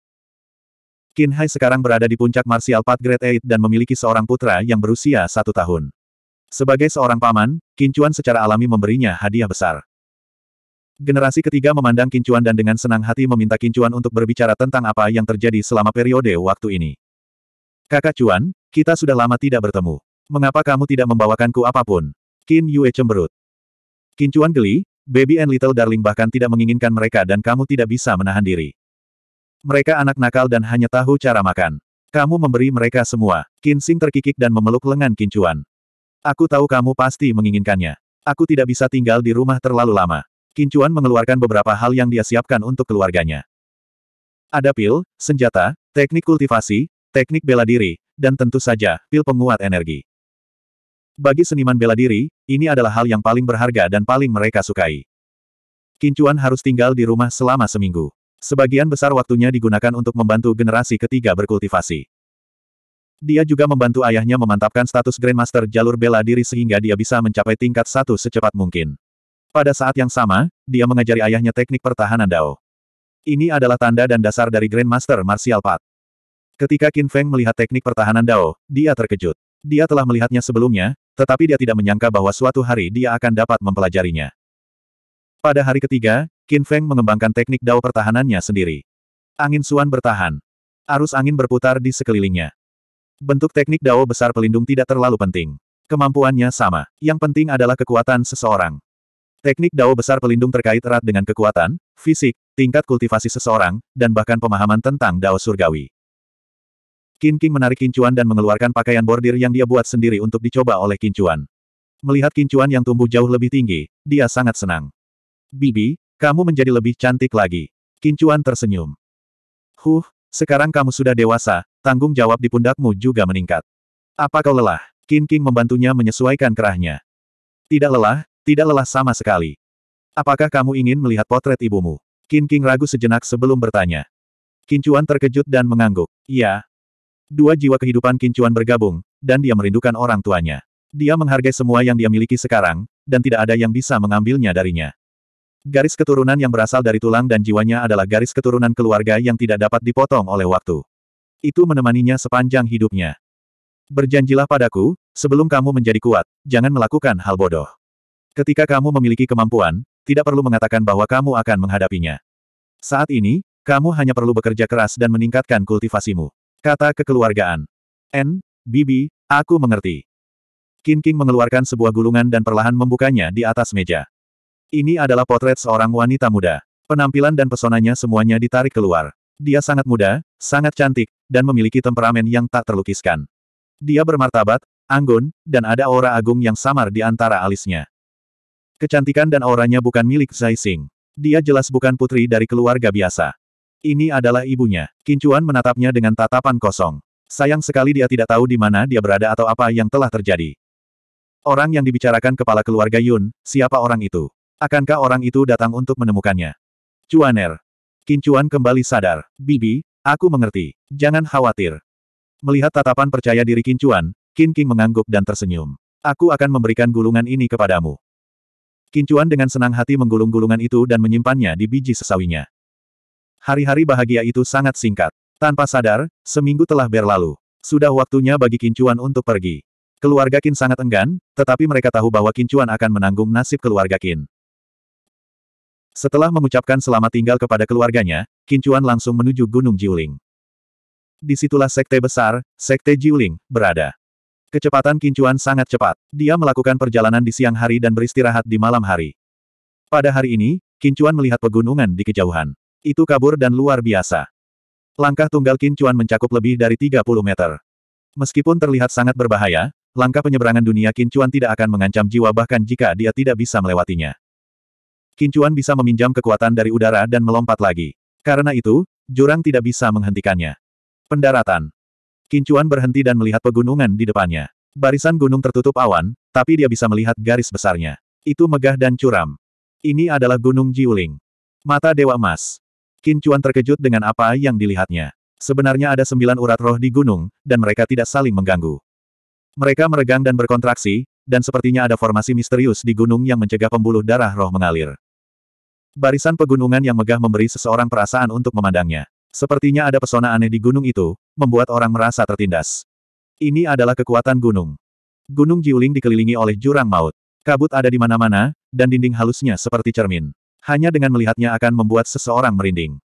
S1: Qin Hai sekarang berada di puncak Martial Path Grade 8 dan memiliki seorang putra yang berusia satu tahun. Sebagai seorang paman, Qin Chuan secara alami memberinya hadiah besar. Generasi ketiga memandang Qin Chuan dan dengan senang hati meminta Qin Chuan untuk berbicara tentang apa yang terjadi selama periode waktu ini. Kakak Chuan, kita sudah lama tidak bertemu. Mengapa kamu tidak membawakanku apapun? Qin Yue cemberut. Qin Chuan geli, Baby and Little Darling bahkan tidak menginginkan mereka dan kamu tidak bisa menahan diri. Mereka anak nakal dan hanya tahu cara makan. Kamu memberi mereka semua. Kinsing terkikik dan memeluk lengan Kincuan. Aku tahu kamu pasti menginginkannya. Aku tidak bisa tinggal di rumah terlalu lama. Kincuan mengeluarkan beberapa hal yang dia siapkan untuk keluarganya. Ada pil, senjata, teknik kultivasi, teknik bela diri, dan tentu saja, pil penguat energi. Bagi seniman bela diri, ini adalah hal yang paling berharga dan paling mereka sukai. Kincuan harus tinggal di rumah selama seminggu. Sebagian besar waktunya digunakan untuk membantu generasi ketiga berkultivasi. Dia juga membantu ayahnya memantapkan status Grandmaster jalur bela diri sehingga dia bisa mencapai tingkat satu secepat mungkin. Pada saat yang sama, dia mengajari ayahnya teknik pertahanan Dao. Ini adalah tanda dan dasar dari Grandmaster Martial Path. Ketika Qin Feng melihat teknik pertahanan Dao, dia terkejut. Dia telah melihatnya sebelumnya, tetapi dia tidak menyangka bahwa suatu hari dia akan dapat mempelajarinya. Pada hari ketiga, Qin Feng mengembangkan teknik dao pertahanannya sendiri. Angin Suan bertahan. Arus angin berputar di sekelilingnya. Bentuk teknik dao besar pelindung tidak terlalu penting. Kemampuannya sama. Yang penting adalah kekuatan seseorang. Teknik dao besar pelindung terkait erat dengan kekuatan, fisik, tingkat kultivasi seseorang, dan bahkan pemahaman tentang dao surgawi. Qin King menarik kincuan dan mengeluarkan pakaian bordir yang dia buat sendiri untuk dicoba oleh kincuan. Melihat kincuan yang tumbuh jauh lebih tinggi, dia sangat senang. Bibi, kamu menjadi lebih cantik lagi. Kincuan tersenyum. Huh, sekarang kamu sudah dewasa, tanggung jawab di pundakmu juga meningkat. Apa kau lelah? Kin King membantunya menyesuaikan kerahnya. Tidak lelah, tidak lelah sama sekali. Apakah kamu ingin melihat potret ibumu? Kin King ragu sejenak sebelum bertanya. Kincuan terkejut dan mengangguk. Iya. Dua jiwa kehidupan Kincuan bergabung, dan dia merindukan orang tuanya. Dia menghargai semua yang dia miliki sekarang, dan tidak ada yang bisa mengambilnya darinya. Garis keturunan yang berasal dari tulang dan jiwanya adalah garis keturunan keluarga yang tidak dapat dipotong oleh waktu. Itu menemaninya sepanjang hidupnya. Berjanjilah padaku, sebelum kamu menjadi kuat, jangan melakukan hal bodoh. Ketika kamu memiliki kemampuan, tidak perlu mengatakan bahwa kamu akan menghadapinya. Saat ini, kamu hanya perlu bekerja keras dan meningkatkan kultivasimu. Kata kekeluargaan. N, Bibi, aku mengerti. King King mengeluarkan sebuah gulungan dan perlahan membukanya di atas meja. Ini adalah potret seorang wanita muda. Penampilan dan pesonanya semuanya ditarik keluar. Dia sangat muda, sangat cantik, dan memiliki temperamen yang tak terlukiskan. Dia bermartabat, anggun, dan ada aura agung yang samar di antara alisnya. Kecantikan dan auranya bukan milik Zai Xing. Dia jelas bukan putri dari keluarga biasa. Ini adalah ibunya. Kincuan menatapnya dengan tatapan kosong. Sayang sekali dia tidak tahu di mana dia berada atau apa yang telah terjadi. Orang yang dibicarakan kepala keluarga Yun, siapa orang itu? Akankah orang itu datang untuk menemukannya? Cuaner. Kincuan kembali sadar. Bibi, aku mengerti. Jangan khawatir. Melihat tatapan percaya diri Kincuan, Kin King mengangguk dan tersenyum. Aku akan memberikan gulungan ini kepadamu. Kincuan dengan senang hati menggulung gulungan itu dan menyimpannya di biji sesawinya. Hari-hari bahagia itu sangat singkat. Tanpa sadar, seminggu telah berlalu. Sudah waktunya bagi Kincuan untuk pergi. Keluarga Kin sangat enggan, tetapi mereka tahu bahwa Kincuan akan menanggung nasib keluarga Kin. Setelah mengucapkan selamat tinggal kepada keluarganya, Kincuan langsung menuju Gunung Jiuling. Disitulah sekte besar, sekte Jiuling, berada. Kecepatan Kincuan sangat cepat. Dia melakukan perjalanan di siang hari dan beristirahat di malam hari. Pada hari ini, Kincuan melihat pegunungan di kejauhan. Itu kabur dan luar biasa. Langkah tunggal Kincuan mencakup lebih dari 30 meter. Meskipun terlihat sangat berbahaya, langkah penyeberangan dunia Kincuan tidak akan mengancam jiwa bahkan jika dia tidak bisa melewatinya. Kincuan bisa meminjam kekuatan dari udara dan melompat lagi. Karena itu, jurang tidak bisa menghentikannya. Pendaratan. Kincuan berhenti dan melihat pegunungan di depannya. Barisan gunung tertutup awan, tapi dia bisa melihat garis besarnya. Itu megah dan curam. Ini adalah Gunung Jiuling. Mata Dewa Emas. Kincuan terkejut dengan apa yang dilihatnya. Sebenarnya ada sembilan urat roh di gunung, dan mereka tidak saling mengganggu. Mereka meregang dan berkontraksi, dan sepertinya ada formasi misterius di gunung yang mencegah pembuluh darah roh mengalir. Barisan pegunungan yang megah memberi seseorang perasaan untuk memandangnya. Sepertinya ada pesona aneh di gunung itu, membuat orang merasa tertindas. Ini adalah kekuatan gunung. Gunung Jiuling dikelilingi oleh jurang maut. Kabut ada di mana-mana, dan dinding halusnya seperti cermin. Hanya dengan melihatnya akan membuat seseorang merinding.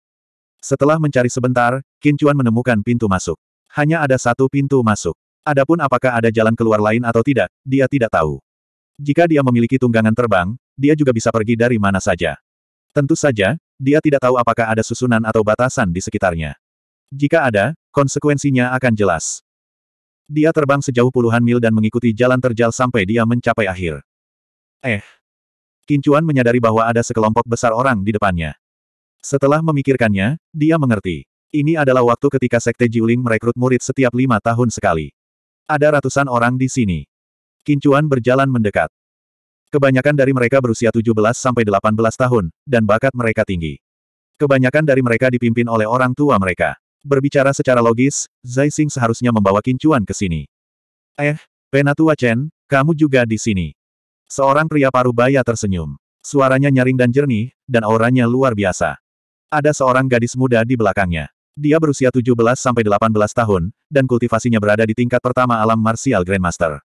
S1: Setelah mencari sebentar, Kincuan menemukan pintu masuk. Hanya ada satu pintu masuk. Adapun apakah ada jalan keluar lain atau tidak, dia tidak tahu. Jika dia memiliki tunggangan terbang, dia juga bisa pergi dari mana saja. Tentu saja, dia tidak tahu apakah ada susunan atau batasan di sekitarnya. Jika ada, konsekuensinya akan jelas. Dia terbang sejauh puluhan mil dan mengikuti jalan terjal sampai dia mencapai akhir. Eh. Kincuan menyadari bahwa ada sekelompok besar orang di depannya. Setelah memikirkannya, dia mengerti. Ini adalah waktu ketika Sekte Jiuling merekrut murid setiap lima tahun sekali. Ada ratusan orang di sini. Kincuan berjalan mendekat. Kebanyakan dari mereka berusia 17-18 sampai tahun, dan bakat mereka tinggi. Kebanyakan dari mereka dipimpin oleh orang tua mereka. Berbicara secara logis, Zai Xing seharusnya membawa kincuan ke sini. Eh, Penatua Chen, kamu juga di sini. Seorang pria paruh baya tersenyum. Suaranya nyaring dan jernih, dan auranya luar biasa. Ada seorang gadis muda di belakangnya. Dia berusia 17-18 tahun, dan kultivasinya berada di tingkat pertama alam Martial Grandmaster.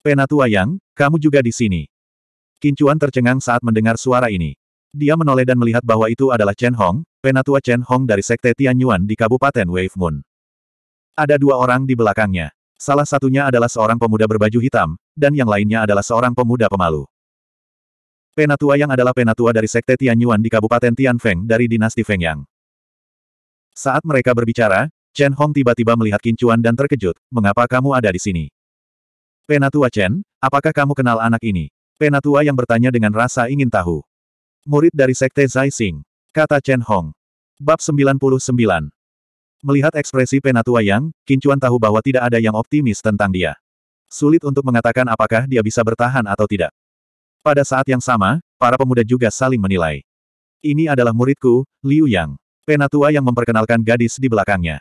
S1: Penatua Yang, kamu juga di sini. Kincuan tercengang saat mendengar suara ini. Dia menoleh dan melihat bahwa itu adalah Chen Hong, penatua Chen Hong dari Sekte Tianyuan di Kabupaten Wave Moon. Ada dua orang di belakangnya. Salah satunya adalah seorang pemuda berbaju hitam, dan yang lainnya adalah seorang pemuda pemalu. Penatua yang adalah penatua dari Sekte Tianyuan di Kabupaten Tianfeng dari dinasti Feng Yang. Saat mereka berbicara, Chen Hong tiba-tiba melihat Kincuan dan terkejut, mengapa kamu ada di sini? Penatua Chen, apakah kamu kenal anak ini? Penatua yang bertanya dengan rasa ingin tahu. Murid dari Sekte Zai Sing, Kata Chen Hong. Bab 99. Melihat ekspresi Penatua Yang, Kincuan tahu bahwa tidak ada yang optimis tentang dia. Sulit untuk mengatakan apakah dia bisa bertahan atau tidak. Pada saat yang sama, para pemuda juga saling menilai. Ini adalah muridku, Liu Yang. Penatua yang memperkenalkan gadis di belakangnya.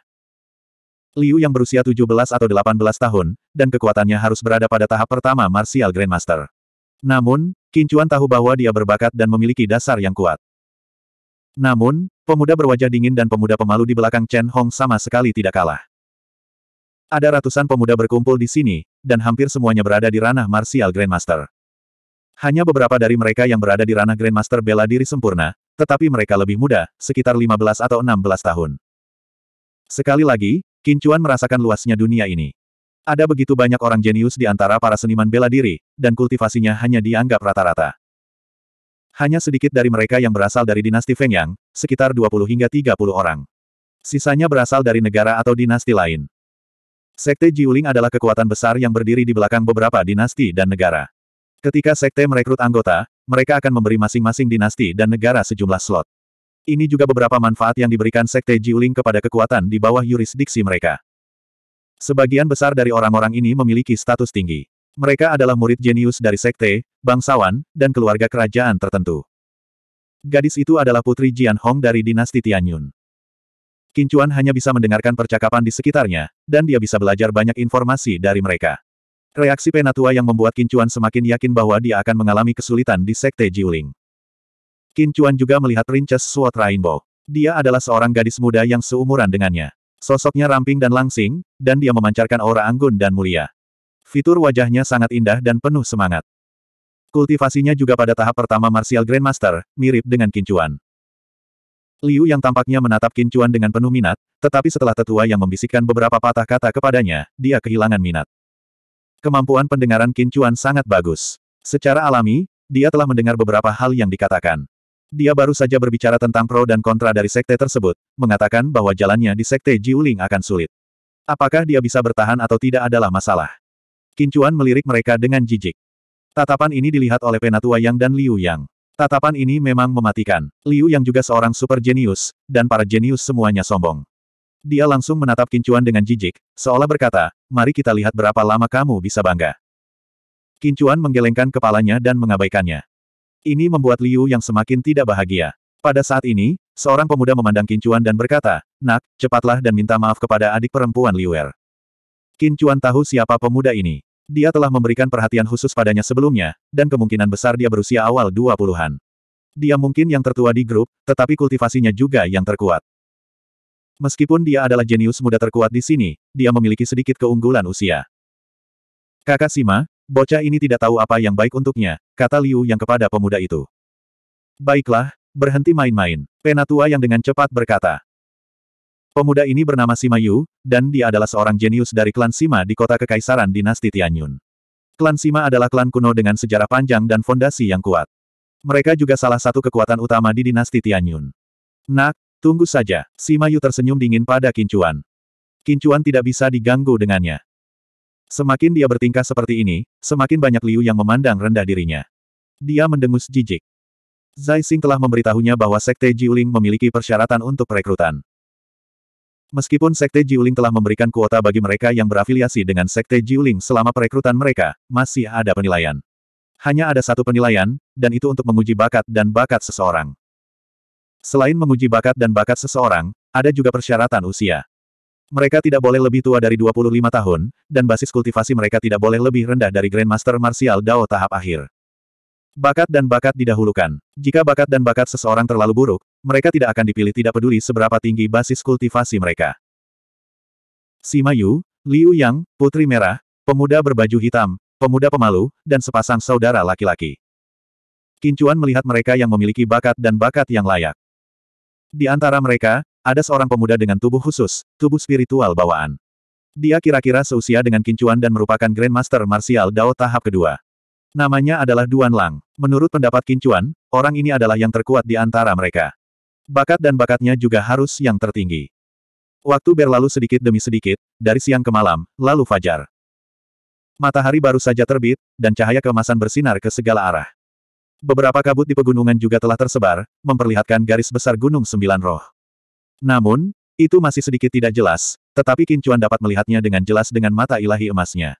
S1: Liu yang berusia 17 atau 18 tahun, dan kekuatannya harus berada pada tahap pertama Martial Grandmaster. Namun, Kincuan tahu bahwa dia berbakat dan memiliki dasar yang kuat. Namun, pemuda berwajah dingin dan pemuda pemalu di belakang Chen Hong sama sekali tidak kalah. Ada ratusan pemuda berkumpul di sini, dan hampir semuanya berada di ranah Martial Grandmaster. Hanya beberapa dari mereka yang berada di ranah Grandmaster bela diri sempurna, tetapi mereka lebih muda, sekitar 15 atau 16 tahun. Sekali lagi, Kincuan merasakan luasnya dunia ini. Ada begitu banyak orang jenius di antara para seniman bela diri, dan kultivasinya hanya dianggap rata-rata. Hanya sedikit dari mereka yang berasal dari dinasti Fengyang, sekitar 20 hingga 30 orang. Sisanya berasal dari negara atau dinasti lain. Sekte Jiuling adalah kekuatan besar yang berdiri di belakang beberapa dinasti dan negara. Ketika sekte merekrut anggota, mereka akan memberi masing-masing dinasti dan negara sejumlah slot. Ini juga beberapa manfaat yang diberikan Sekte Jiuling kepada kekuatan di bawah yurisdiksi mereka. Sebagian besar dari orang-orang ini memiliki status tinggi. Mereka adalah murid jenius dari sekte, bangsawan, dan keluarga kerajaan tertentu. Gadis itu adalah putri Jian Hong dari dinasti Tianyun. Kincuan hanya bisa mendengarkan percakapan di sekitarnya, dan dia bisa belajar banyak informasi dari mereka. Reaksi Penatua yang membuat Kincuan semakin yakin bahwa dia akan mengalami kesulitan di Sekte Jiuling. Qin Chuan juga melihat Princess Sword Rainbow. Dia adalah seorang gadis muda yang seumuran dengannya. Sosoknya ramping dan langsing, dan dia memancarkan aura anggun dan mulia. Fitur wajahnya sangat indah dan penuh semangat. Kultivasinya juga pada tahap pertama Martial Grandmaster, mirip dengan Kincuan. Liu yang tampaknya menatap Kincuan dengan penuh minat, tetapi setelah tetua yang membisikkan beberapa patah kata kepadanya, dia kehilangan minat. Kemampuan pendengaran Kincuan sangat bagus. Secara alami, dia telah mendengar beberapa hal yang dikatakan. Dia baru saja berbicara tentang pro dan kontra dari sekte tersebut, mengatakan bahwa jalannya di sekte Jiuling akan sulit. Apakah dia bisa bertahan atau tidak adalah masalah. Kincuan melirik mereka dengan jijik. Tatapan ini dilihat oleh Penatua Yang dan Liu Yang. Tatapan ini memang mematikan. Liu Yang juga seorang super jenius, dan para jenius semuanya sombong. Dia langsung menatap Kincuan dengan jijik, seolah berkata, mari kita lihat berapa lama kamu bisa bangga. Kincuan menggelengkan kepalanya dan mengabaikannya. Ini membuat Liu yang semakin tidak bahagia. Pada saat ini, seorang pemuda memandang Kincuan dan berkata, Nak, cepatlah dan minta maaf kepada adik perempuan Liu Er. Kincuan tahu siapa pemuda ini. Dia telah memberikan perhatian khusus padanya sebelumnya, dan kemungkinan besar dia berusia awal 20-an. Dia mungkin yang tertua di grup, tetapi kultivasinya juga yang terkuat. Meskipun dia adalah jenius muda terkuat di sini, dia memiliki sedikit keunggulan usia. Kakak Sima, Bocah ini tidak tahu apa yang baik untuknya, kata Liu yang kepada pemuda itu. Baiklah, berhenti main-main. Penatua yang dengan cepat berkata. Pemuda ini bernama Sima Yu, dan dia adalah seorang jenius dari klan Sima di kota kekaisaran dinasti Tianyun. Klan Sima adalah klan kuno dengan sejarah panjang dan fondasi yang kuat. Mereka juga salah satu kekuatan utama di dinasti Tianyun. Nak, tunggu saja. Sima Yu tersenyum dingin pada Kincuan. Kincuan tidak bisa diganggu dengannya. Semakin dia bertingkah seperti ini, semakin banyak Liu yang memandang rendah dirinya. Dia mendengus jijik. Zai Xing telah memberitahunya bahwa Sekte Jiuling memiliki persyaratan untuk perekrutan. Meskipun Sekte Jiuling telah memberikan kuota bagi mereka yang berafiliasi dengan Sekte Jiuling selama perekrutan mereka, masih ada penilaian. Hanya ada satu penilaian, dan itu untuk menguji bakat dan bakat seseorang. Selain menguji bakat dan bakat seseorang, ada juga persyaratan usia. Mereka tidak boleh lebih tua dari 25 tahun, dan basis kultivasi mereka tidak boleh lebih rendah dari Grandmaster Martial Dao tahap akhir. Bakat dan bakat didahulukan. Jika bakat dan bakat seseorang terlalu buruk, mereka tidak akan dipilih tidak peduli seberapa tinggi basis kultivasi mereka. Sima Yu, Liu Yang, Putri Merah, pemuda berbaju hitam, pemuda pemalu, dan sepasang saudara laki-laki. Kincuan melihat mereka yang memiliki bakat dan bakat yang layak. Di antara mereka, ada seorang pemuda dengan tubuh khusus, tubuh spiritual bawaan. Dia kira-kira seusia dengan Kincuan dan merupakan Grandmaster Martial Dao tahap kedua. Namanya adalah Duan Lang. Menurut pendapat Kincuan, orang ini adalah yang terkuat di antara mereka. Bakat dan bakatnya juga harus yang tertinggi. Waktu berlalu sedikit demi sedikit, dari siang ke malam, lalu fajar. Matahari baru saja terbit, dan cahaya keemasan bersinar ke segala arah. Beberapa kabut di pegunungan juga telah tersebar, memperlihatkan garis besar Gunung Sembilan Roh. Namun, itu masih sedikit tidak jelas, tetapi Kincuan dapat melihatnya dengan jelas dengan mata ilahi emasnya.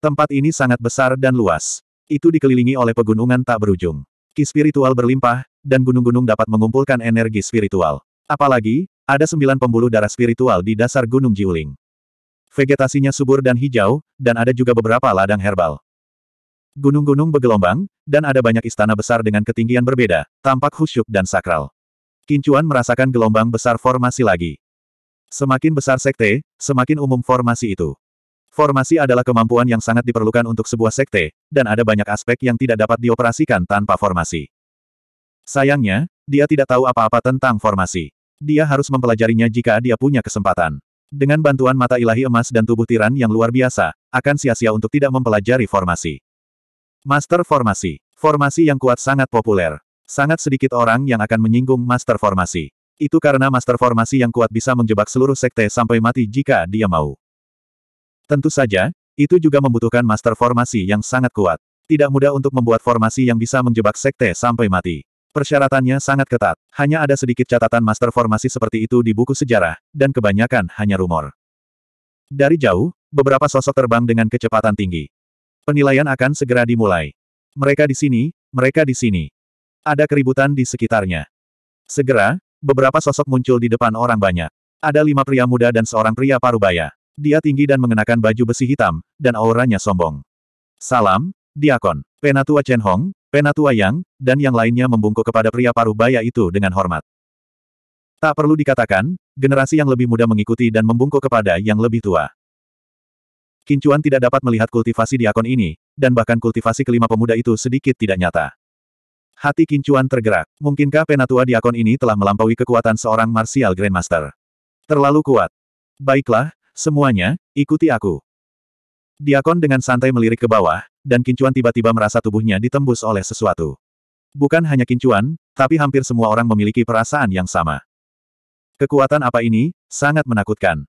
S1: Tempat ini sangat besar dan luas. Itu dikelilingi oleh pegunungan tak berujung. Ki spiritual berlimpah, dan gunung-gunung dapat mengumpulkan energi spiritual. Apalagi, ada sembilan pembuluh darah spiritual di dasar Gunung Jiuling. Vegetasinya subur dan hijau, dan ada juga beberapa ladang herbal. Gunung-gunung bergelombang, dan ada banyak istana besar dengan ketinggian berbeda, tampak khusyuk dan sakral. Kincuan merasakan gelombang besar formasi lagi. Semakin besar sekte, semakin umum formasi itu. Formasi adalah kemampuan yang sangat diperlukan untuk sebuah sekte, dan ada banyak aspek yang tidak dapat dioperasikan tanpa formasi. Sayangnya, dia tidak tahu apa-apa tentang formasi. Dia harus mempelajarinya jika dia punya kesempatan. Dengan bantuan mata ilahi emas dan tubuh tiran yang luar biasa, akan sia-sia untuk tidak mempelajari formasi. Master Formasi Formasi yang kuat sangat populer. Sangat sedikit orang yang akan menyinggung master formasi. Itu karena master formasi yang kuat bisa menjebak seluruh sekte sampai mati jika dia mau. Tentu saja, itu juga membutuhkan master formasi yang sangat kuat. Tidak mudah untuk membuat formasi yang bisa menjebak sekte sampai mati. Persyaratannya sangat ketat, hanya ada sedikit catatan master formasi seperti itu di buku sejarah, dan kebanyakan hanya rumor. Dari jauh, beberapa sosok terbang dengan kecepatan tinggi. Penilaian akan segera dimulai. Mereka di sini, mereka di sini. Ada keributan di sekitarnya. Segera, beberapa sosok muncul di depan orang banyak. Ada lima pria muda dan seorang pria parubaya. Dia tinggi dan mengenakan baju besi hitam, dan auranya sombong. Salam, Diakon, Penatua Chen Hong, Penatua Yang, dan yang lainnya membungkuk kepada pria parubaya itu dengan hormat. Tak perlu dikatakan, generasi yang lebih muda mengikuti dan membungkuk kepada yang lebih tua. Kincuan tidak dapat melihat kultivasi diakon ini, dan bahkan kultivasi kelima pemuda itu sedikit tidak nyata. Hati Kincuan tergerak. Mungkinkah penatua diakon ini telah melampaui kekuatan seorang martial grandmaster? Terlalu kuat. Baiklah, semuanya, ikuti aku. Diakon dengan santai melirik ke bawah, dan Kincuan tiba-tiba merasa tubuhnya ditembus oleh sesuatu. Bukan hanya Kincuan, tapi hampir semua orang memiliki perasaan yang sama. Kekuatan apa ini, sangat menakutkan.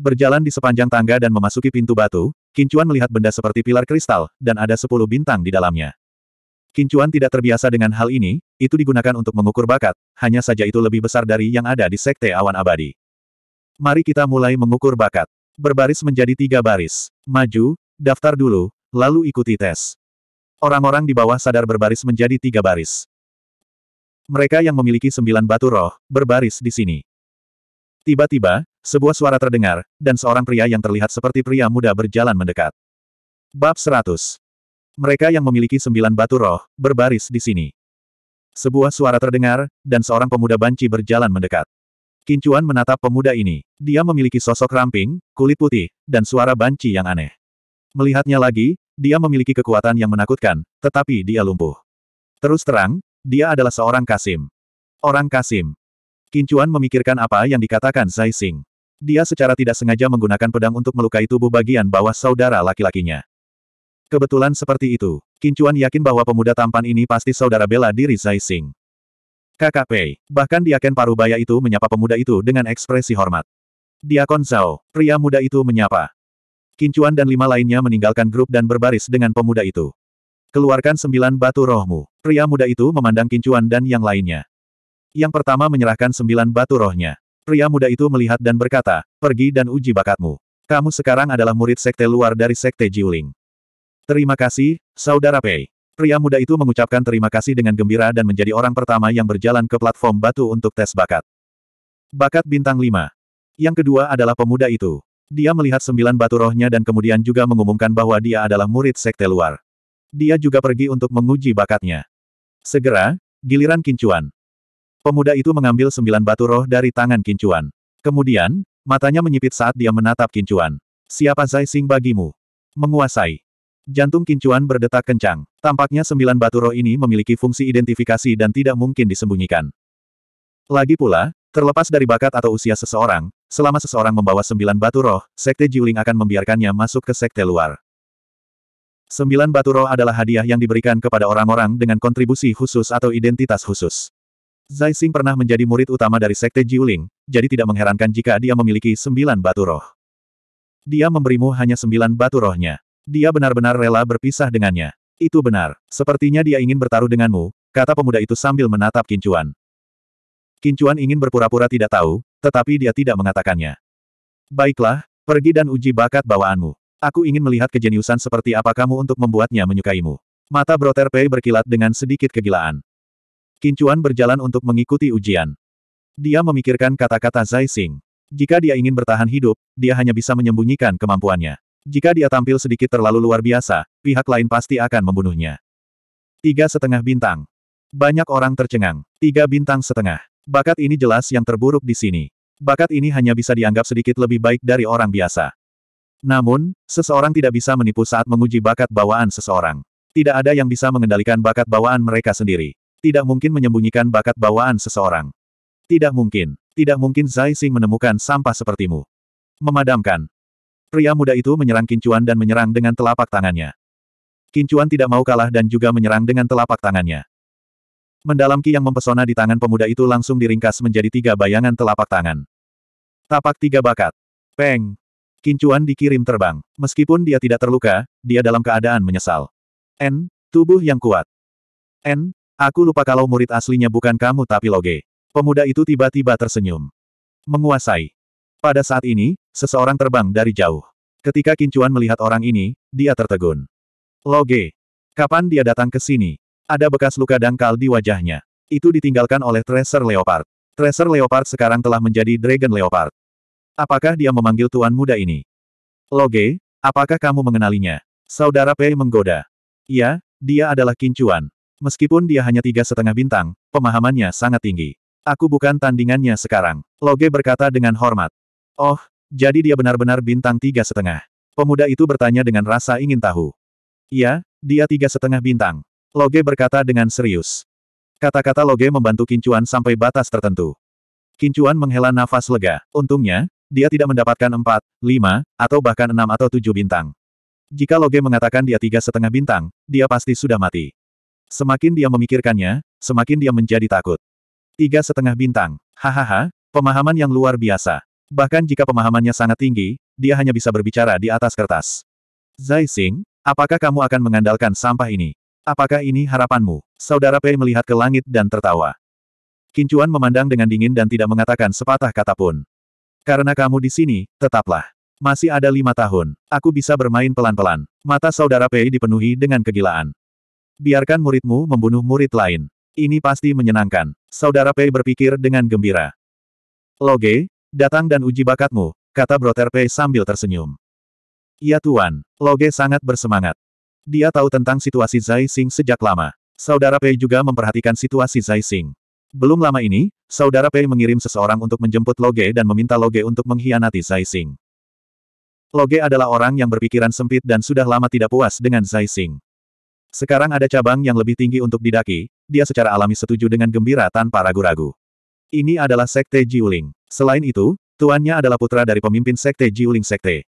S1: Berjalan di sepanjang tangga dan memasuki pintu batu, Kincuan melihat benda seperti pilar kristal, dan ada sepuluh bintang di dalamnya. Kincuan tidak terbiasa dengan hal ini, itu digunakan untuk mengukur bakat, hanya saja itu lebih besar dari yang ada di Sekte Awan Abadi. Mari kita mulai mengukur bakat. Berbaris menjadi tiga baris. Maju, daftar dulu, lalu ikuti tes. Orang-orang di bawah sadar berbaris menjadi tiga baris. Mereka yang memiliki sembilan batu roh, berbaris di sini. Tiba-tiba, sebuah suara terdengar, dan seorang pria yang terlihat seperti pria muda berjalan mendekat. Bab 100 mereka yang memiliki sembilan batu roh, berbaris di sini. Sebuah suara terdengar, dan seorang pemuda banci berjalan mendekat. Kincuan menatap pemuda ini. Dia memiliki sosok ramping, kulit putih, dan suara banci yang aneh. Melihatnya lagi, dia memiliki kekuatan yang menakutkan, tetapi dia lumpuh. Terus terang, dia adalah seorang Kasim. Orang Kasim. Kincuan memikirkan apa yang dikatakan Zai Sing. Dia secara tidak sengaja menggunakan pedang untuk melukai tubuh bagian bawah saudara laki-lakinya. Kebetulan seperti itu, Kincuan yakin bahwa pemuda tampan ini pasti saudara bela diri Zai Xing. Kakak Pei, bahkan Diaken Parubaya itu menyapa pemuda itu dengan ekspresi hormat. Diakon Zhao, pria muda itu menyapa. Kincuan dan lima lainnya meninggalkan grup dan berbaris dengan pemuda itu. Keluarkan sembilan batu rohmu. Pria muda itu memandang Kincuan dan yang lainnya. Yang pertama menyerahkan sembilan batu rohnya. Pria muda itu melihat dan berkata, pergi dan uji bakatmu. Kamu sekarang adalah murid sekte luar dari sekte Jiuling. Terima kasih, Saudara Pei. Pria muda itu mengucapkan terima kasih dengan gembira dan menjadi orang pertama yang berjalan ke platform batu untuk tes bakat. Bakat bintang 5. Yang kedua adalah pemuda itu. Dia melihat sembilan batu rohnya dan kemudian juga mengumumkan bahwa dia adalah murid sekte luar. Dia juga pergi untuk menguji bakatnya. Segera, giliran kincuan. Pemuda itu mengambil sembilan batu roh dari tangan kincuan. Kemudian, matanya menyipit saat dia menatap kincuan. Siapa Zai Sing bagimu? Menguasai. Jantung Kincuan berdetak kencang. Tampaknya sembilan batu roh ini memiliki fungsi identifikasi dan tidak mungkin disembunyikan. Lagi pula, terlepas dari bakat atau usia seseorang, selama seseorang membawa sembilan batu roh, Sekte Jiuling akan membiarkannya masuk ke Sekte luar. Sembilan batu roh adalah hadiah yang diberikan kepada orang-orang dengan kontribusi khusus atau identitas khusus. Zai Xing pernah menjadi murid utama dari Sekte Jiuling, jadi tidak mengherankan jika dia memiliki sembilan batu roh. Dia memberimu hanya sembilan batu rohnya. Dia benar-benar rela berpisah dengannya. Itu benar. Sepertinya dia ingin bertaruh denganmu, kata pemuda itu sambil menatap Kincuan. Kincuan ingin berpura-pura tidak tahu, tetapi dia tidak mengatakannya. Baiklah, pergi dan uji bakat bawaanmu. Aku ingin melihat kejeniusan seperti apa kamu untuk membuatnya menyukaimu. Mata Brother Pei berkilat dengan sedikit kegilaan. Kincuan berjalan untuk mengikuti ujian. Dia memikirkan kata-kata Zai Xing. Jika dia ingin bertahan hidup, dia hanya bisa menyembunyikan kemampuannya. Jika dia tampil sedikit terlalu luar biasa, pihak lain pasti akan membunuhnya. Tiga setengah bintang. Banyak orang tercengang. Tiga bintang setengah. Bakat ini jelas yang terburuk di sini. Bakat ini hanya bisa dianggap sedikit lebih baik dari orang biasa. Namun, seseorang tidak bisa menipu saat menguji bakat bawaan seseorang. Tidak ada yang bisa mengendalikan bakat bawaan mereka sendiri. Tidak mungkin menyembunyikan bakat bawaan seseorang. Tidak mungkin. Tidak mungkin Zai Xing menemukan sampah sepertimu. Memadamkan. Pria muda itu menyerang Kincuan dan menyerang dengan telapak tangannya. Kincuan tidak mau kalah dan juga menyerang dengan telapak tangannya. Mendalam ki yang mempesona di tangan pemuda itu langsung diringkas menjadi tiga bayangan telapak tangan. Tapak tiga bakat. Peng. Kincuan dikirim terbang. Meskipun dia tidak terluka, dia dalam keadaan menyesal. N. Tubuh yang kuat. N. Aku lupa kalau murid aslinya bukan kamu tapi Loge. Pemuda itu tiba-tiba tersenyum. Menguasai. Pada saat ini, seseorang terbang dari jauh. Ketika Kincuan melihat orang ini, dia tertegun. Loge. Kapan dia datang ke sini? Ada bekas luka dangkal di wajahnya. Itu ditinggalkan oleh Tracer Leopard. Tracer Leopard sekarang telah menjadi Dragon Leopard. Apakah dia memanggil tuan muda ini? Loge, apakah kamu mengenalinya? Saudara Pei menggoda. Ya, dia adalah Kincuan. Meskipun dia hanya tiga setengah bintang, pemahamannya sangat tinggi. Aku bukan tandingannya sekarang. Loge berkata dengan hormat. Oh, jadi dia benar-benar bintang tiga setengah. Pemuda itu bertanya dengan rasa ingin tahu. Iya, dia tiga setengah bintang. Loge berkata dengan serius. Kata-kata Loge membantu Kincuan sampai batas tertentu. Kincuan menghela nafas lega. Untungnya, dia tidak mendapatkan empat, lima, atau bahkan enam atau tujuh bintang. Jika Loge mengatakan dia tiga setengah bintang, dia pasti sudah mati. Semakin dia memikirkannya, semakin dia menjadi takut. Tiga setengah bintang. Hahaha, pemahaman yang luar biasa. Bahkan jika pemahamannya sangat tinggi, dia hanya bisa berbicara di atas kertas. Zai Xing, apakah kamu akan mengandalkan sampah ini? Apakah ini harapanmu? Saudara Pei melihat ke langit dan tertawa. Kincuan memandang dengan dingin dan tidak mengatakan sepatah kata pun. Karena kamu di sini, tetaplah. Masih ada lima tahun, aku bisa bermain pelan-pelan. Mata saudara Pei dipenuhi dengan kegilaan. Biarkan muridmu membunuh murid lain. Ini pasti menyenangkan. Saudara Pei berpikir dengan gembira. Loge, Datang dan uji bakatmu, kata Brother Pei sambil tersenyum. "Ya Tuan, Loge sangat bersemangat. Dia tahu tentang situasi Zai Xing sejak lama. Saudara Pei juga memperhatikan situasi Zai Xing. Belum lama ini, Saudara Pei mengirim seseorang untuk menjemput Loge dan meminta Loge untuk mengkhianati Zai Xing. Loge adalah orang yang berpikiran sempit dan sudah lama tidak puas dengan Zai Xing. Sekarang ada cabang yang lebih tinggi untuk didaki, dia secara alami setuju dengan gembira tanpa ragu-ragu. Ini adalah Sekte Jiuling. Selain itu, tuannya adalah putra dari pemimpin Sekte Jiuling Sekte.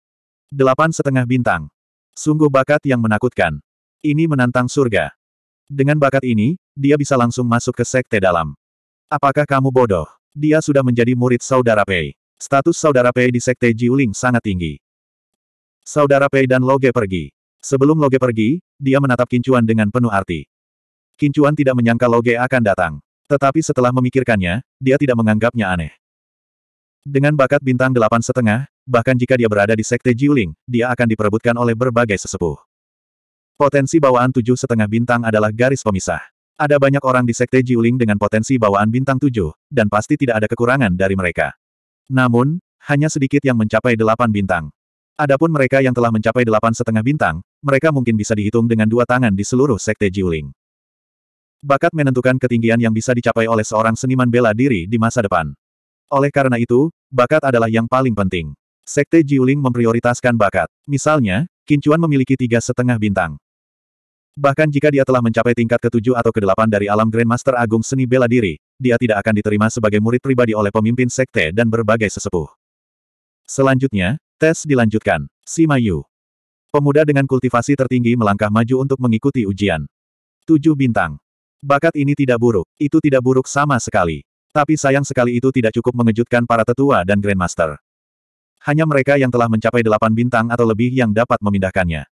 S1: Delapan setengah bintang. Sungguh bakat yang menakutkan. Ini menantang surga. Dengan bakat ini, dia bisa langsung masuk ke Sekte dalam. Apakah kamu bodoh? Dia sudah menjadi murid saudara Pei. Status saudara Pei di Sekte Jiuling sangat tinggi. Saudara Pei dan Loge pergi. Sebelum Loge pergi, dia menatap Kincuan dengan penuh arti. Kincuan tidak menyangka Loge akan datang. Tetapi setelah memikirkannya, dia tidak menganggapnya aneh. Dengan bakat bintang delapan setengah, bahkan jika dia berada di Sekte Jiuling, dia akan diperebutkan oleh berbagai sesepuh. Potensi bawaan tujuh setengah bintang adalah garis pemisah. Ada banyak orang di Sekte Jiuling dengan potensi bawaan bintang tujuh, dan pasti tidak ada kekurangan dari mereka. Namun, hanya sedikit yang mencapai delapan bintang. Adapun mereka yang telah mencapai delapan setengah bintang, mereka mungkin bisa dihitung dengan dua tangan di seluruh Sekte Jiuling. Bakat menentukan ketinggian yang bisa dicapai oleh seorang seniman bela diri di masa depan. Oleh karena itu, bakat adalah yang paling penting. Sekte Jiuling memprioritaskan bakat. Misalnya, Kincuan memiliki tiga setengah bintang. Bahkan jika dia telah mencapai tingkat ke-7 atau ke-8 dari alam Grandmaster Agung Seni Bela Diri, dia tidak akan diterima sebagai murid pribadi oleh pemimpin sekte dan berbagai sesepuh. Selanjutnya, tes dilanjutkan. Si Mayu. Pemuda dengan kultivasi tertinggi melangkah maju untuk mengikuti ujian. Tujuh bintang. Bakat ini tidak buruk, itu tidak buruk sama sekali. Tapi sayang sekali itu tidak cukup mengejutkan para tetua dan Grandmaster. Hanya mereka yang telah mencapai delapan bintang atau lebih yang dapat memindahkannya.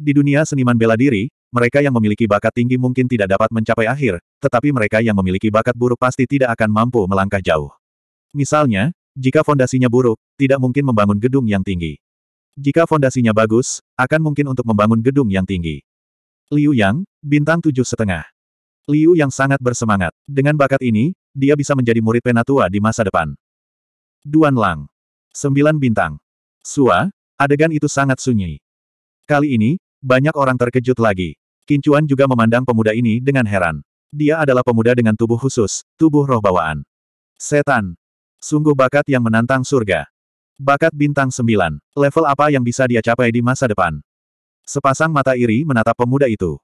S1: Di dunia seniman bela diri, mereka yang memiliki bakat tinggi mungkin tidak dapat mencapai akhir, tetapi mereka yang memiliki bakat buruk pasti tidak akan mampu melangkah jauh. Misalnya, jika fondasinya buruk, tidak mungkin membangun gedung yang tinggi. Jika fondasinya bagus, akan mungkin untuk membangun gedung yang tinggi. Liu Yang, bintang tujuh setengah. Liu Yang sangat bersemangat. Dengan bakat ini, dia bisa menjadi murid penatua di masa depan. Duan Lang. Sembilan bintang. Sua, adegan itu sangat sunyi. Kali ini, banyak orang terkejut lagi. Kincuan juga memandang pemuda ini dengan heran. Dia adalah pemuda dengan tubuh khusus, tubuh roh bawaan. Setan. Sungguh bakat yang menantang surga. Bakat bintang sembilan. Level apa yang bisa dia capai di masa depan? Sepasang mata iri menatap pemuda itu.